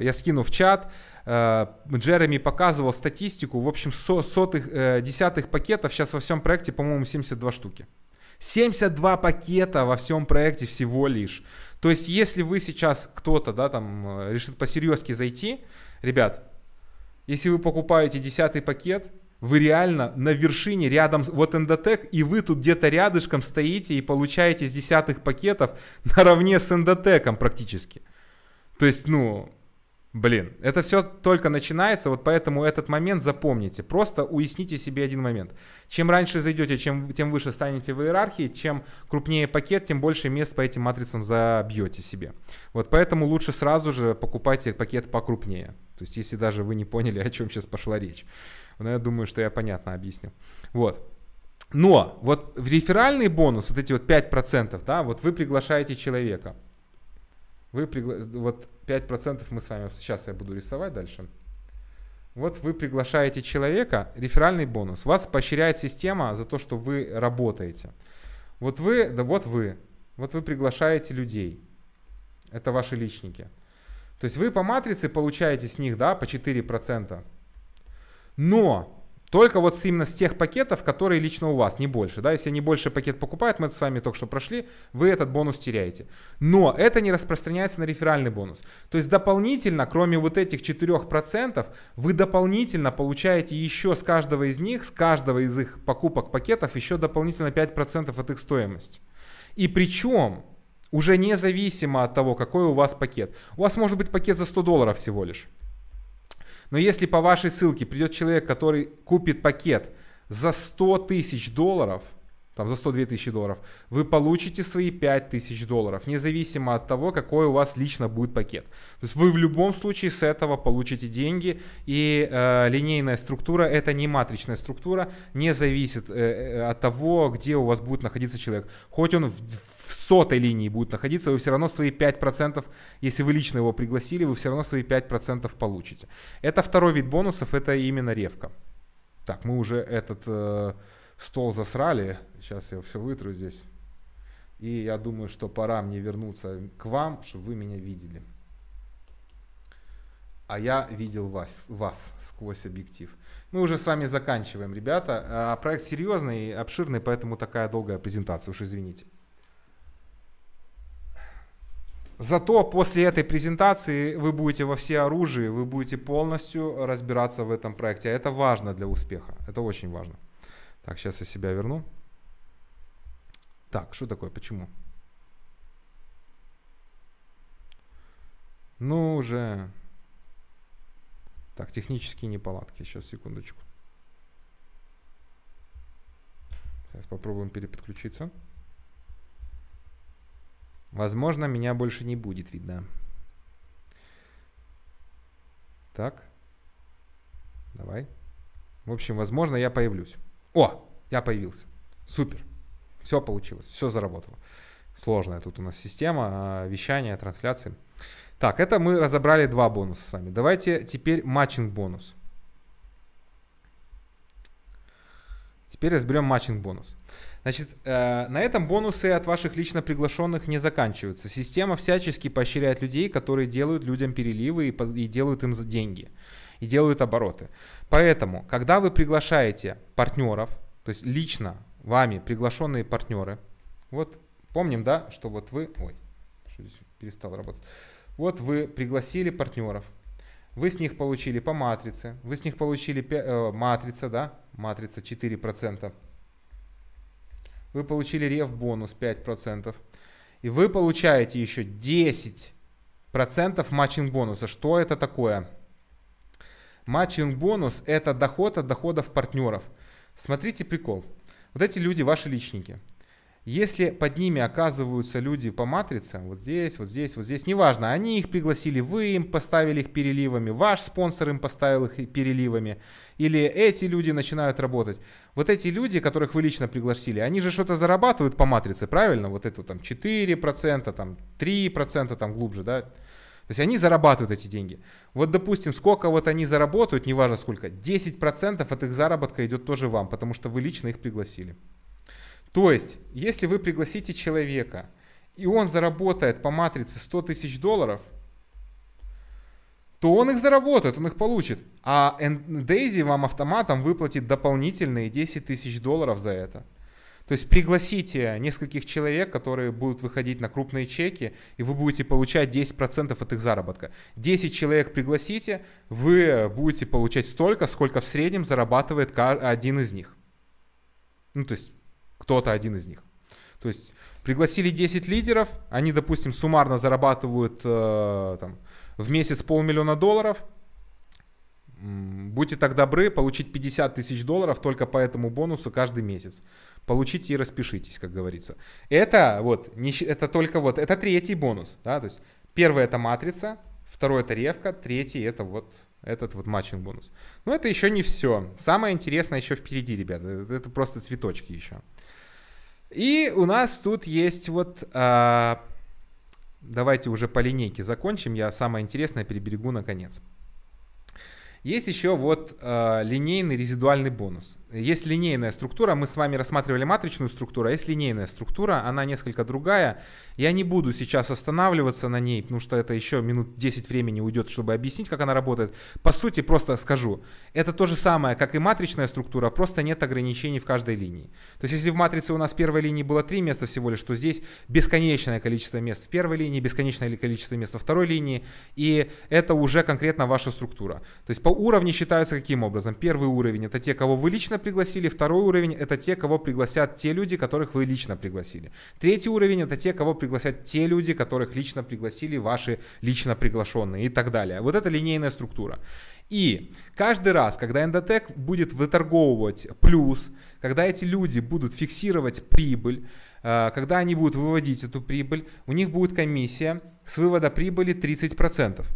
я скину в чат. Джереми показывал статистику, в общем, со, сотых, десятых пакетов сейчас во всем проекте, по-моему, 72 штуки. 72 пакета во всем проекте всего лишь. То есть, если вы сейчас кто-то, да, там, решит по зайти, ребят, если вы покупаете десятый пакет, вы реально на вершине рядом, вот эндотек, и вы тут где-то рядышком стоите и получаете с десятых пакетов (laughs) наравне с эндотеком практически. То есть, ну, блин, это все только начинается, вот поэтому этот момент запомните. Просто уясните себе один момент. Чем раньше зайдете, чем, тем выше станете в иерархии, чем крупнее пакет, тем больше мест по этим матрицам забьете себе. Вот поэтому лучше сразу же покупайте пакет покрупнее. То есть, если даже вы не поняли, о чем сейчас пошла речь. Но я думаю, что я понятно объяснил. Вот. Но вот в реферальный бонус, вот эти вот 5%, да, вот вы приглашаете человека. Вы пригла... Вот 5% мы с вами, сейчас я буду рисовать дальше. Вот вы приглашаете человека, реферальный бонус. Вас поощряет система за то, что вы работаете. Вот вы, да вот вы, вот вы приглашаете людей. Это ваши личники. То есть вы по матрице получаете с них, да, по 4%. Но только вот именно с тех пакетов, которые лично у вас, не больше. Да? Если они больше пакет покупают, мы это с вами только что прошли, вы этот бонус теряете. Но это не распространяется на реферальный бонус. То есть дополнительно, кроме вот этих 4%, вы дополнительно получаете еще с каждого из них, с каждого из их покупок пакетов, еще дополнительно 5% от их стоимости. И причем уже независимо от того, какой у вас пакет. У вас может быть пакет за 100 долларов всего лишь. Но если по вашей ссылке придет человек, который купит пакет за 100 тысяч долларов – там, за 102 тысячи долларов, вы получите свои 5 тысяч долларов, независимо от того, какой у вас лично будет пакет. То есть вы в любом случае с этого получите деньги, и э, линейная структура, это не матричная структура, не зависит э, э, от того, где у вас будет находиться человек. Хоть он в, в сотой линии будет находиться, вы все равно свои 5%, если вы лично его пригласили, вы все равно свои 5% получите. Это второй вид бонусов, это именно ревка. Так, мы уже этот... Э, стол засрали. Сейчас я все вытру здесь. И я думаю, что пора мне вернуться к вам, чтобы вы меня видели. А я видел вас, вас сквозь объектив. Мы уже с вами заканчиваем, ребята. А, проект серьезный и обширный, поэтому такая долгая презентация, уж извините. Зато после этой презентации вы будете во все оружие, вы будете полностью разбираться в этом проекте. Это важно для успеха. Это очень важно. Так, сейчас я себя верну. Так, что такое, почему? Ну уже. Так, технические неполадки. Сейчас, секундочку. Сейчас попробуем переподключиться. Возможно, меня больше не будет видно. Так. Давай. В общем, возможно, я появлюсь. О, я появился. Супер. Все получилось, все заработало. Сложная тут у нас система а, вещания, трансляции. Так, это мы разобрали два бонуса с вами. Давайте теперь матчинг бонус. Теперь разберем матчинг бонус. Значит, э, на этом бонусы от ваших лично приглашенных не заканчиваются. Система всячески поощряет людей, которые делают людям переливы и, и делают им деньги и делают обороты. Поэтому, когда вы приглашаете партнеров, то есть лично вами приглашенные партнеры, вот помним, да, что вот вы, ой, что здесь перестал работать, вот вы пригласили партнеров, вы с них получили по матрице, вы с них получили 5, э, матрица, да, матрица 4%, вы получили реф бонус 5%, и вы получаете еще 10% матчинг бонуса. Что это такое? Матчинг-бонус – это доход от доходов партнеров. Смотрите прикол. Вот эти люди – ваши личники. Если под ними оказываются люди по матрице, вот здесь, вот здесь, вот здесь, неважно, они их пригласили, вы им поставили их переливами, ваш спонсор им поставил их переливами, или эти люди начинают работать. Вот эти люди, которых вы лично пригласили, они же что-то зарабатывают по матрице, правильно? Вот это там 4%, там 3%, там глубже, да? То есть они зарабатывают эти деньги. Вот, допустим, сколько вот они заработают, неважно сколько, 10% от их заработка идет тоже вам, потому что вы лично их пригласили. То есть, если вы пригласите человека, и он заработает по матрице 100 тысяч долларов, то он их заработает, он их получит. А Дейзи вам автоматом выплатит дополнительные 10 тысяч долларов за это. То есть пригласите нескольких человек, которые будут выходить на крупные чеки, и вы будете получать 10% от их заработка. 10 человек пригласите, вы будете получать столько, сколько в среднем зарабатывает один из них. Ну, то есть кто-то один из них. То есть пригласили 10 лидеров, они, допустим, суммарно зарабатывают э, там, в месяц полмиллиона долларов, Будьте так добры, получить 50 тысяч долларов только по этому бонусу каждый месяц. Получите и распишитесь, как говорится. Это вот, не, это только вот, это третий бонус. Да? То есть первый это матрица, второй это ревка, третий это вот этот вот матчинг бонус. Но это еще не все. Самое интересное еще впереди, ребята. Э, это просто цветочки еще. И у нас тут есть вот... А, давайте уже по линейке закончим. Я самое интересное переберегу наконец. Есть еще вот э, линейный резидуальный бонус есть линейная структура, мы с вами рассматривали матричную структуру, а есть линейная структура, она несколько другая. Я не буду сейчас останавливаться на ней, потому что это еще минут 10 времени уйдет, чтобы объяснить, как она работает. По сути, просто скажу, это то же самое, как и матричная структура, просто нет ограничений в каждой линии. То есть, если в матрице у нас в первой линии было 3 места всего лишь, то здесь бесконечное количество мест в первой линии, бесконечное количество мест во второй линии, и это уже конкретно ваша структура. То есть, по уровню считаются каким образом? Первый уровень это те, кого вы лично пригласили. Второй уровень это те, кого пригласят те люди, которых вы лично пригласили. Третий уровень это те, кого пригласят те люди, которых лично пригласили ваши лично приглашенные и так далее. Вот это линейная структура. И каждый раз, когда Endotech будет выторговывать плюс, когда эти люди будут фиксировать прибыль, э, когда они будут выводить эту прибыль, у них будет комиссия с вывода прибыли 30%.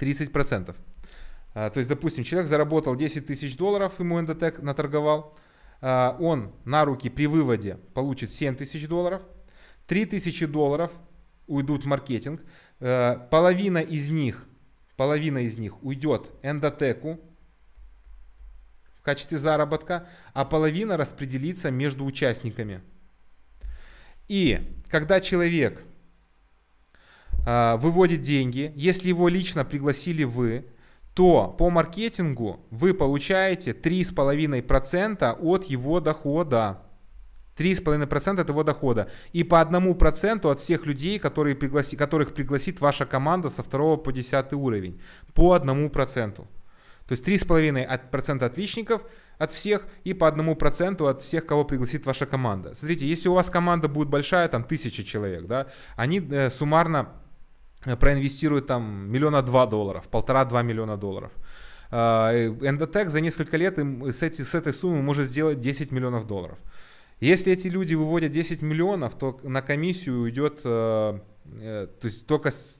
30%. А, то есть, допустим, человек заработал 10 тысяч долларов, ему эндотек наторговал, а, он на руки при выводе получит 7 тысяч долларов, 3 тысячи долларов уйдут в маркетинг, э, половина из них, половина из них уйдет эндотеку в качестве заработка, а половина распределится между участниками. И когда человек а, выводит деньги, если его лично пригласили вы, то по маркетингу вы получаете 3,5% от его дохода. 3,5% от его дохода. И по 1% от всех людей, которые пригласи, которых пригласит ваша команда со 2 по 10 уровень. По 1%. То есть 3,5% от, отличников от всех и по 1% от всех, кого пригласит ваша команда. Смотрите, если у вас команда будет большая, там 1000 человек, да, они э, суммарно Э, проинвестирует там миллиона два долларов, полтора-два миллиона долларов. Э, Эндотек за несколько лет им с, эти, с этой суммы может сделать 10 миллионов долларов. Если эти люди выводят 10 миллионов, то на комиссию идет, э, то есть только с,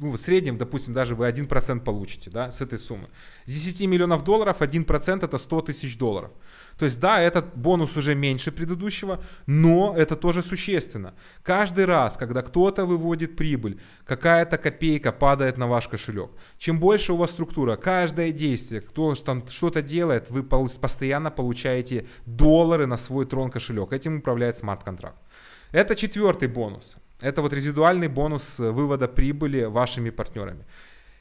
ну, в среднем, допустим, даже вы 1% получите да, с этой суммы. С 10 миллионов долларов 1% это 100 тысяч долларов. То есть да, этот бонус уже меньше предыдущего, но это тоже существенно. Каждый раз, когда кто-то выводит прибыль, какая-то копейка падает на ваш кошелек. Чем больше у вас структура, каждое действие, кто там что-то делает, вы постоянно получаете доллары на свой трон кошелек. Этим управляет смарт-контракт. Это четвертый бонус. Это вот резидуальный бонус вывода прибыли вашими партнерами.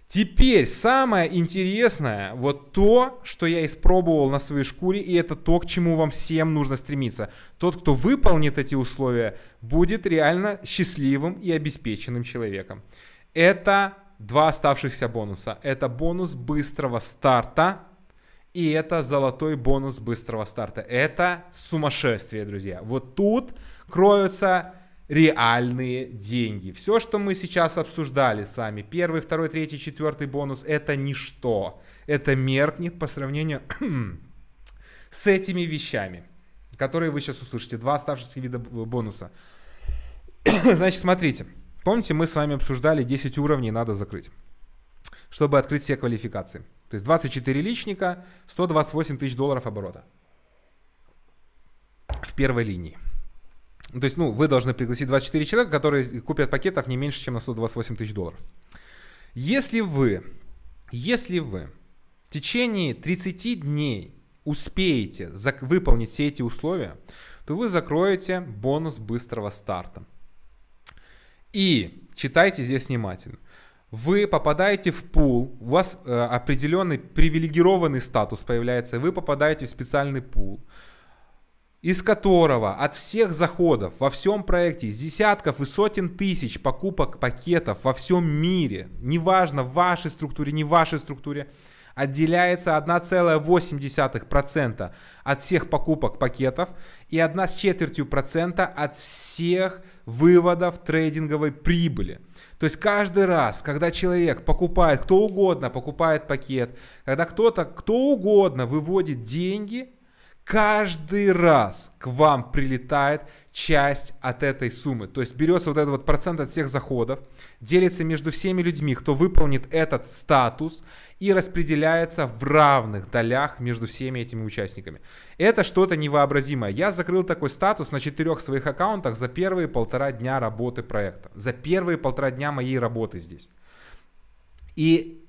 Теперь самое интересное, вот то, что я испробовал на своей шкуре, и это то, к чему вам всем нужно стремиться. Тот, кто выполнит эти условия, будет реально счастливым и обеспеченным человеком. Это два оставшихся бонуса. Это бонус быстрого старта, и это золотой бонус быстрого старта. Это сумасшествие, друзья. Вот тут кроются реальные деньги. Все, что мы сейчас обсуждали с вами, первый, второй, третий, четвертый бонус, это ничто. Это меркнет по сравнению (clears throat) с этими вещами, которые вы сейчас услышите. Два оставшихся вида бонуса. (clears throat) Значит, смотрите. Помните, мы с вами обсуждали 10 уровней надо закрыть, чтобы открыть все квалификации. То есть 24 личника, 128 тысяч долларов оборота в первой линии то есть, ну, вы должны пригласить 24 человека, которые купят пакетов не меньше, чем на 128 тысяч долларов. Если вы, если вы в течение 30 дней успеете выполнить все эти условия, то вы закроете бонус быстрого старта. И читайте здесь внимательно. Вы попадаете в пул, у вас э, определенный привилегированный статус появляется, вы попадаете в специальный пул из которого от всех заходов во всем проекте, из десятков и сотен тысяч покупок пакетов во всем мире, неважно в вашей структуре, не в вашей структуре, отделяется 1,8% от всех покупок пакетов и 1 с четвертью процента от всех выводов трейдинговой прибыли. То есть каждый раз, когда человек покупает, кто угодно покупает пакет, когда кто-то, кто угодно выводит деньги – каждый раз к вам прилетает часть от этой суммы. То есть берется вот этот вот процент от всех заходов, делится между всеми людьми, кто выполнит этот статус и распределяется в равных долях между всеми этими участниками. Это что-то невообразимое. Я закрыл такой статус на четырех своих аккаунтах за первые полтора дня работы проекта. За первые полтора дня моей работы здесь. И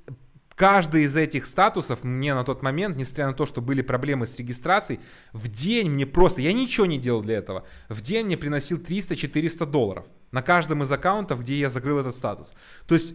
Каждый из этих статусов мне на тот момент, несмотря на то, что были проблемы с регистрацией, в день мне просто, я ничего не делал для этого, в день мне приносил 300-400 долларов на каждом из аккаунтов, где я закрыл этот статус. То есть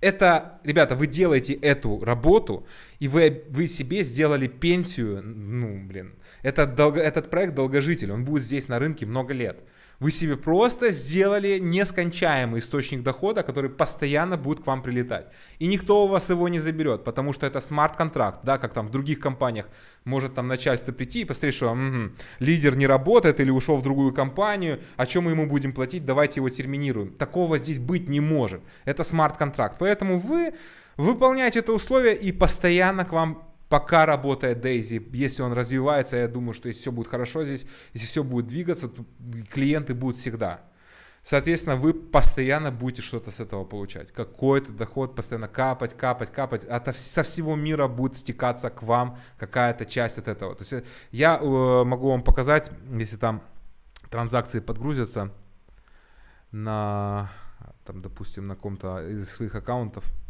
это, ребята, вы делаете эту работу, и вы, вы себе сделали пенсию, ну, блин, этот, долго, этот проект долгожитель, он будет здесь на рынке много лет вы себе просто сделали нескончаемый источник дохода, который постоянно будет к вам прилетать. И никто у вас его не заберет, потому что это смарт-контракт, да, как там в других компаниях может там начальство прийти и посмотреть, что угу, лидер не работает или ушел в другую компанию, о а чем мы ему будем платить, давайте его терминируем. Такого здесь быть не может. Это смарт-контракт. Поэтому вы выполняете это условие и постоянно к вам пока работает Дейзи, если он развивается, я думаю, что если все будет хорошо здесь, если все будет двигаться, то клиенты будут всегда. Соответственно, вы постоянно будете что-то с этого получать. Какой-то доход постоянно капать, капать, капать. Это а со всего мира будет стекаться к вам какая-то часть от этого. То есть э, я э, могу вам показать, если там транзакции подгрузятся на, там, допустим, на ком то из своих аккаунтов –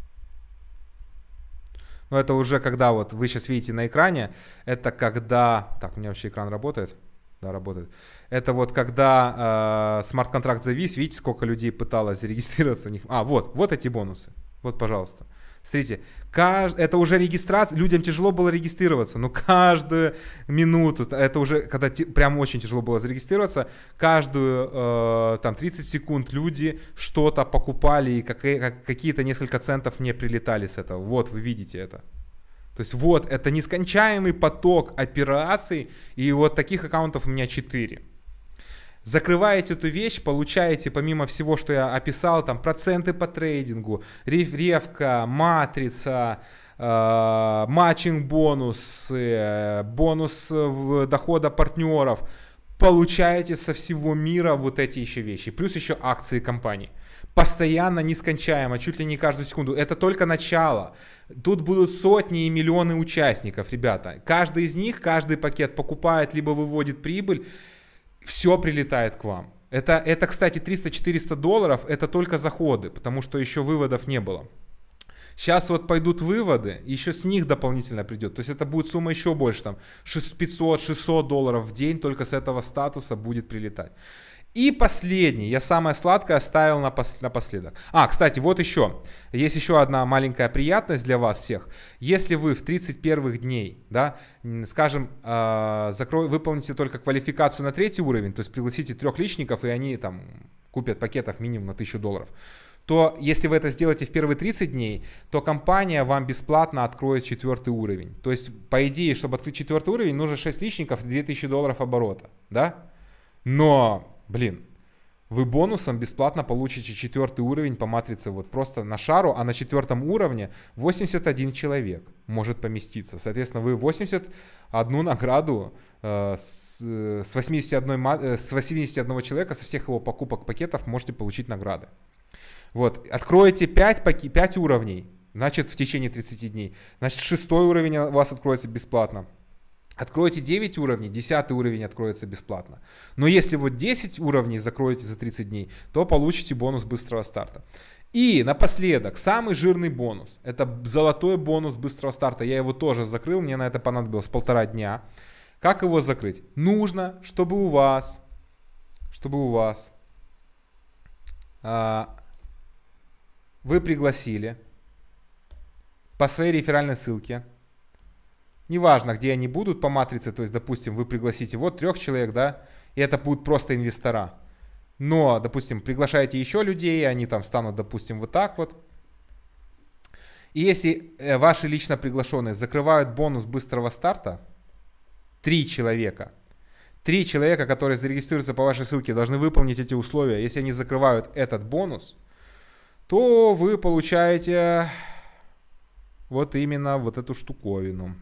но это уже когда вот вы сейчас видите на экране, это когда... Так, у меня вообще экран работает? Да, работает. Это вот когда э, смарт-контракт завис, видите, сколько людей пыталось зарегистрироваться у них. А, вот, вот эти бонусы. Вот, пожалуйста. Смотрите, кажд... это уже регистрация, людям тяжело было регистрироваться, но каждую минуту, это уже, когда те... прям очень тяжело было зарегистрироваться, каждую э, там 30 секунд люди что-то покупали и как... какие-то несколько центов не прилетали с этого. Вот, вы видите это. То есть вот, это нескончаемый поток операций, и вот таких аккаунтов у меня 4 закрываете эту вещь, получаете помимо всего, что я описал, там проценты по трейдингу, ревка, матрица, э, матчинг бонус, бонус дохода партнеров, получаете со всего мира вот эти еще вещи, плюс еще акции компаний. Постоянно, нескончаемо, чуть ли не каждую секунду. Это только начало. Тут будут сотни и миллионы участников, ребята. Каждый из них, каждый пакет покупает, либо выводит прибыль все прилетает к вам. Это, это кстати, 300-400 долларов, это только заходы, потому что еще выводов не было. Сейчас вот пойдут выводы, еще с них дополнительно придет. То есть это будет сумма еще больше, там 500-600 долларов в день только с этого статуса будет прилетать. И последний, я самое сладкое оставил напос- напоследок. А, кстати, вот еще. Есть еще одна маленькая приятность для вас всех. Если вы в 31 дней, да, скажем, э- закро- выполните только квалификацию на третий уровень, то есть пригласите трех личников, и они там купят пакетов минимум на 1000 долларов, то если вы это сделаете в первые 30 дней, то компания вам бесплатно откроет четвертый уровень. То есть, по идее, чтобы открыть четвертый уровень, нужно 6 личников и 2000 долларов оборота, да? Но Блин, вы бонусом бесплатно получите четвертый уровень по матрице вот просто на шару, а на четвертом уровне 81 человек может поместиться. Соответственно, вы 81 награду э, с, э, с, 81, э, с 81 человека, со всех его покупок пакетов можете получить награды. Вот, откроете 5, паки, 5 уровней, значит, в течение 30 дней. Значит, шестой уровень у вас откроется бесплатно. Откройте 9 уровней, 10 уровень откроется бесплатно. Но если вот 10 уровней закроете за 30 дней, то получите бонус быстрого старта. И напоследок, самый жирный бонус. Это золотой бонус быстрого старта. Я его тоже закрыл, мне на это понадобилось полтора дня. Как его закрыть? Нужно, чтобы у вас, чтобы у вас, а, вы пригласили по своей реферальной ссылке неважно, где они будут по матрице, то есть, допустим, вы пригласите вот трех человек, да, и это будут просто инвестора. Но, допустим, приглашаете еще людей, они там станут, допустим, вот так вот. И если э, ваши лично приглашенные закрывают бонус быстрого старта, три человека, три человека, которые зарегистрируются по вашей ссылке, должны выполнить эти условия. Если они закрывают этот бонус, то вы получаете вот именно вот эту штуковину.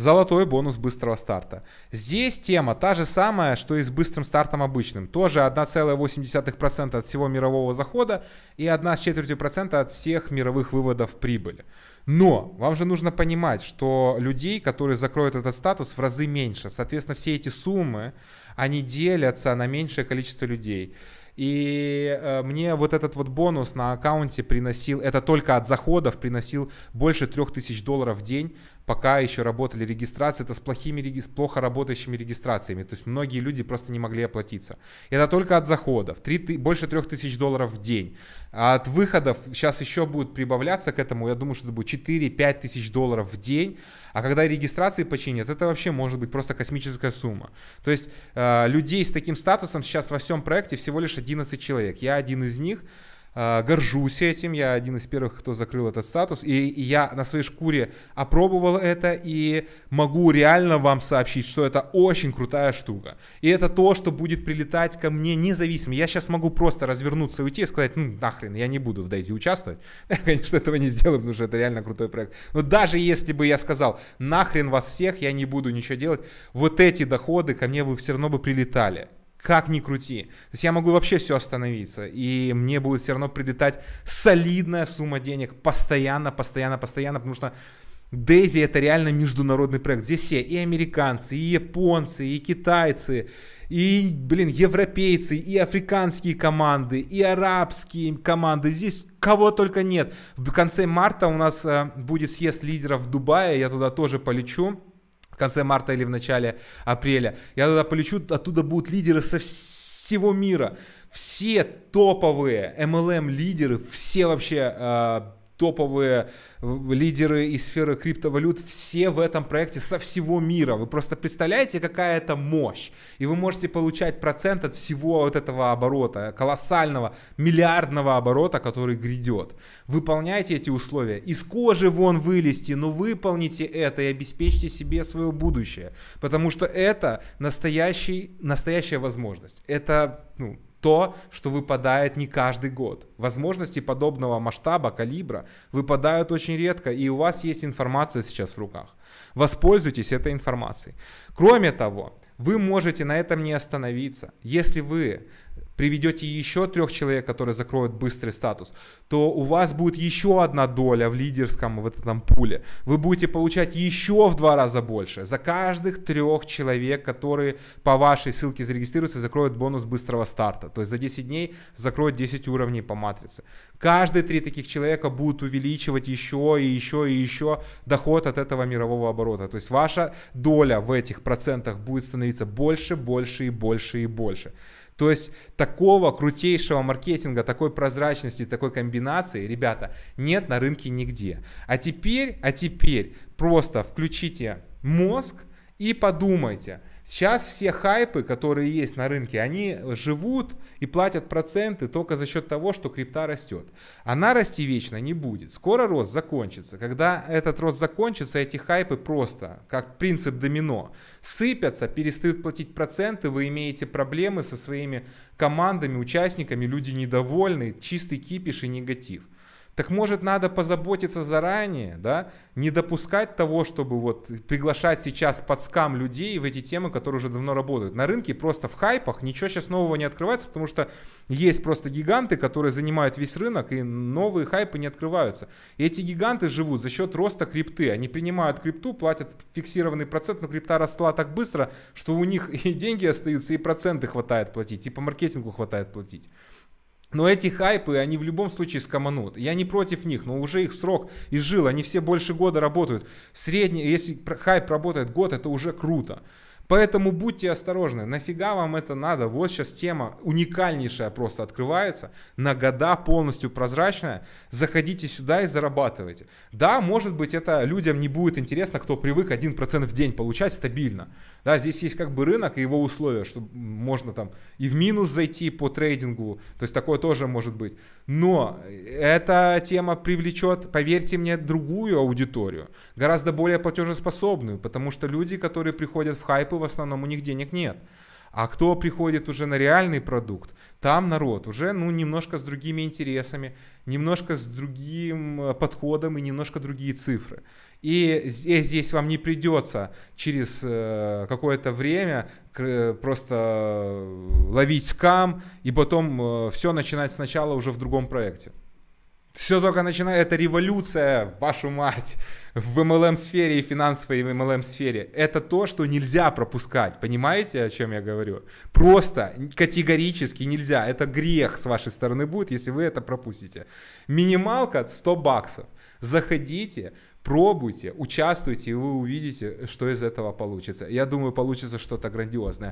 Золотой бонус быстрого старта. Здесь тема та же самая, что и с быстрым стартом обычным. Тоже 1,8% от всего мирового захода и 1 четвертью процента от всех мировых выводов прибыли. Но вам же нужно понимать, что людей, которые закроют этот статус, в разы меньше. Соответственно, все эти суммы, они делятся на меньшее количество людей. И э, мне вот этот вот бонус на аккаунте приносил, это только от заходов, приносил больше 3000 долларов в день пока еще работали регистрации, это с плохими, с плохо работающими регистрациями. То есть многие люди просто не могли оплатиться. Это только от заходов. 3, больше 3000 долларов в день. А от выходов сейчас еще будет прибавляться к этому, я думаю, что это будет 4-5 тысяч долларов в день. А когда регистрации починят, это вообще может быть просто космическая сумма. То есть э, людей с таким статусом сейчас во всем проекте всего лишь 11 человек. Я один из них. А, горжусь этим, я один из первых, кто закрыл этот статус, и я на своей шкуре опробовал это, и могу реально вам сообщить, что это очень крутая штука. И это то, что будет прилетать ко мне независимо. Я сейчас могу просто развернуться и уйти и сказать, ну нахрен, я не буду в Дейзи участвовать. (laughs) Я, конечно, этого не сделаю, потому что это реально крутой проект. Но даже если бы я сказал, нахрен вас всех, я не буду ничего делать, вот эти доходы ко мне бы все равно бы прилетали как ни крути. То есть я могу вообще все остановиться, и мне будет все равно прилетать солидная сумма денег постоянно, постоянно, постоянно, потому что Дейзи это реально международный проект. Здесь все и американцы, и японцы, и китайцы, и, блин, европейцы, и африканские команды, и арабские команды. Здесь кого только нет. В конце марта у нас э, будет съезд лидеров в Дубае, я туда тоже полечу конце марта или в начале апреля. Я туда полечу, оттуда будут лидеры со всего мира. Все топовые MLM-лидеры, все вообще а, топовые лидеры из сферы криптовалют, все в этом проекте со всего мира. Вы просто представляете, какая это мощь. И вы можете получать процент от всего вот этого оборота, колоссального, миллиардного оборота, который грядет. Выполняйте эти условия. Из кожи вон вылезти, но выполните это и обеспечьте себе свое будущее. Потому что это настоящий, настоящая возможность. Это ну, то, что выпадает не каждый год. Возможности подобного масштаба, калибра выпадают очень редко, и у вас есть информация сейчас в руках. Воспользуйтесь этой информацией. Кроме того, вы можете на этом не остановиться. Если вы приведете еще трех человек, которые закроют быстрый статус, то у вас будет еще одна доля в лидерском в этом пуле. Вы будете получать еще в два раза больше. За каждых трех человек, которые по вашей ссылке зарегистрируются, и закроют бонус быстрого старта. То есть за 10 дней закроют 10 уровней по матрице. Каждые три таких человека будут увеличивать еще и еще и еще доход от этого мирового оборота. То есть ваша доля в этих процентах будет становиться больше, больше и больше и больше. То есть такого крутейшего маркетинга, такой прозрачности, такой комбинации, ребята, нет на рынке нигде. А теперь, а теперь просто включите мозг, и подумайте, сейчас все хайпы, которые есть на рынке, они живут и платят проценты только за счет того, что крипта растет. Она расти вечно не будет. Скоро рост закончится. Когда этот рост закончится, эти хайпы просто, как принцип домино, сыпятся, перестают платить проценты, вы имеете проблемы со своими командами, участниками, люди недовольны, чистый кипиш и негатив. Так может надо позаботиться заранее, да, не допускать того, чтобы вот приглашать сейчас под скам людей в эти темы, которые уже давно работают. На рынке просто в хайпах ничего сейчас нового не открывается, потому что есть просто гиганты, которые занимают весь рынок, и новые хайпы не открываются. И эти гиганты живут за счет роста крипты. Они принимают крипту, платят фиксированный процент, но крипта росла так быстро, что у них (laughs) и деньги остаются, и проценты хватает платить, и по маркетингу хватает платить. Но эти хайпы, они в любом случае скоманут. Я не против них, но уже их срок изжил. Они все больше года работают. Средний, если хайп работает год, это уже круто. Поэтому будьте осторожны, нафига вам это надо? Вот сейчас тема уникальнейшая просто открывается, на года полностью прозрачная. Заходите сюда и зарабатывайте. Да, может быть, это людям не будет интересно, кто привык 1% в день получать стабильно. Да, здесь есть как бы рынок и его условия, что можно там и в минус зайти по трейдингу, то есть такое тоже может быть. Но эта тема привлечет, поверьте мне, другую аудиторию, гораздо более платежеспособную, потому что люди, которые приходят в хайпы, в основном, у них денег нет. А кто приходит уже на реальный продукт, там народ уже ну, немножко с другими интересами, немножко с другим э, подходом и немножко другие цифры. И э, здесь вам не придется через э, какое-то время просто ловить скам и потом все начинать сначала уже в другом проекте. Все только начинает, это революция, вашу мать, в MLM-сфере и финансовой MLM-сфере. Это то, что нельзя пропускать, понимаете, о чем я говорю? Просто категорически нельзя, это грех с вашей стороны будет, если вы это пропустите. Минималка 100 баксов. Заходите, пробуйте, участвуйте, и вы увидите, что из этого получится. Я думаю, получится что-то грандиозное.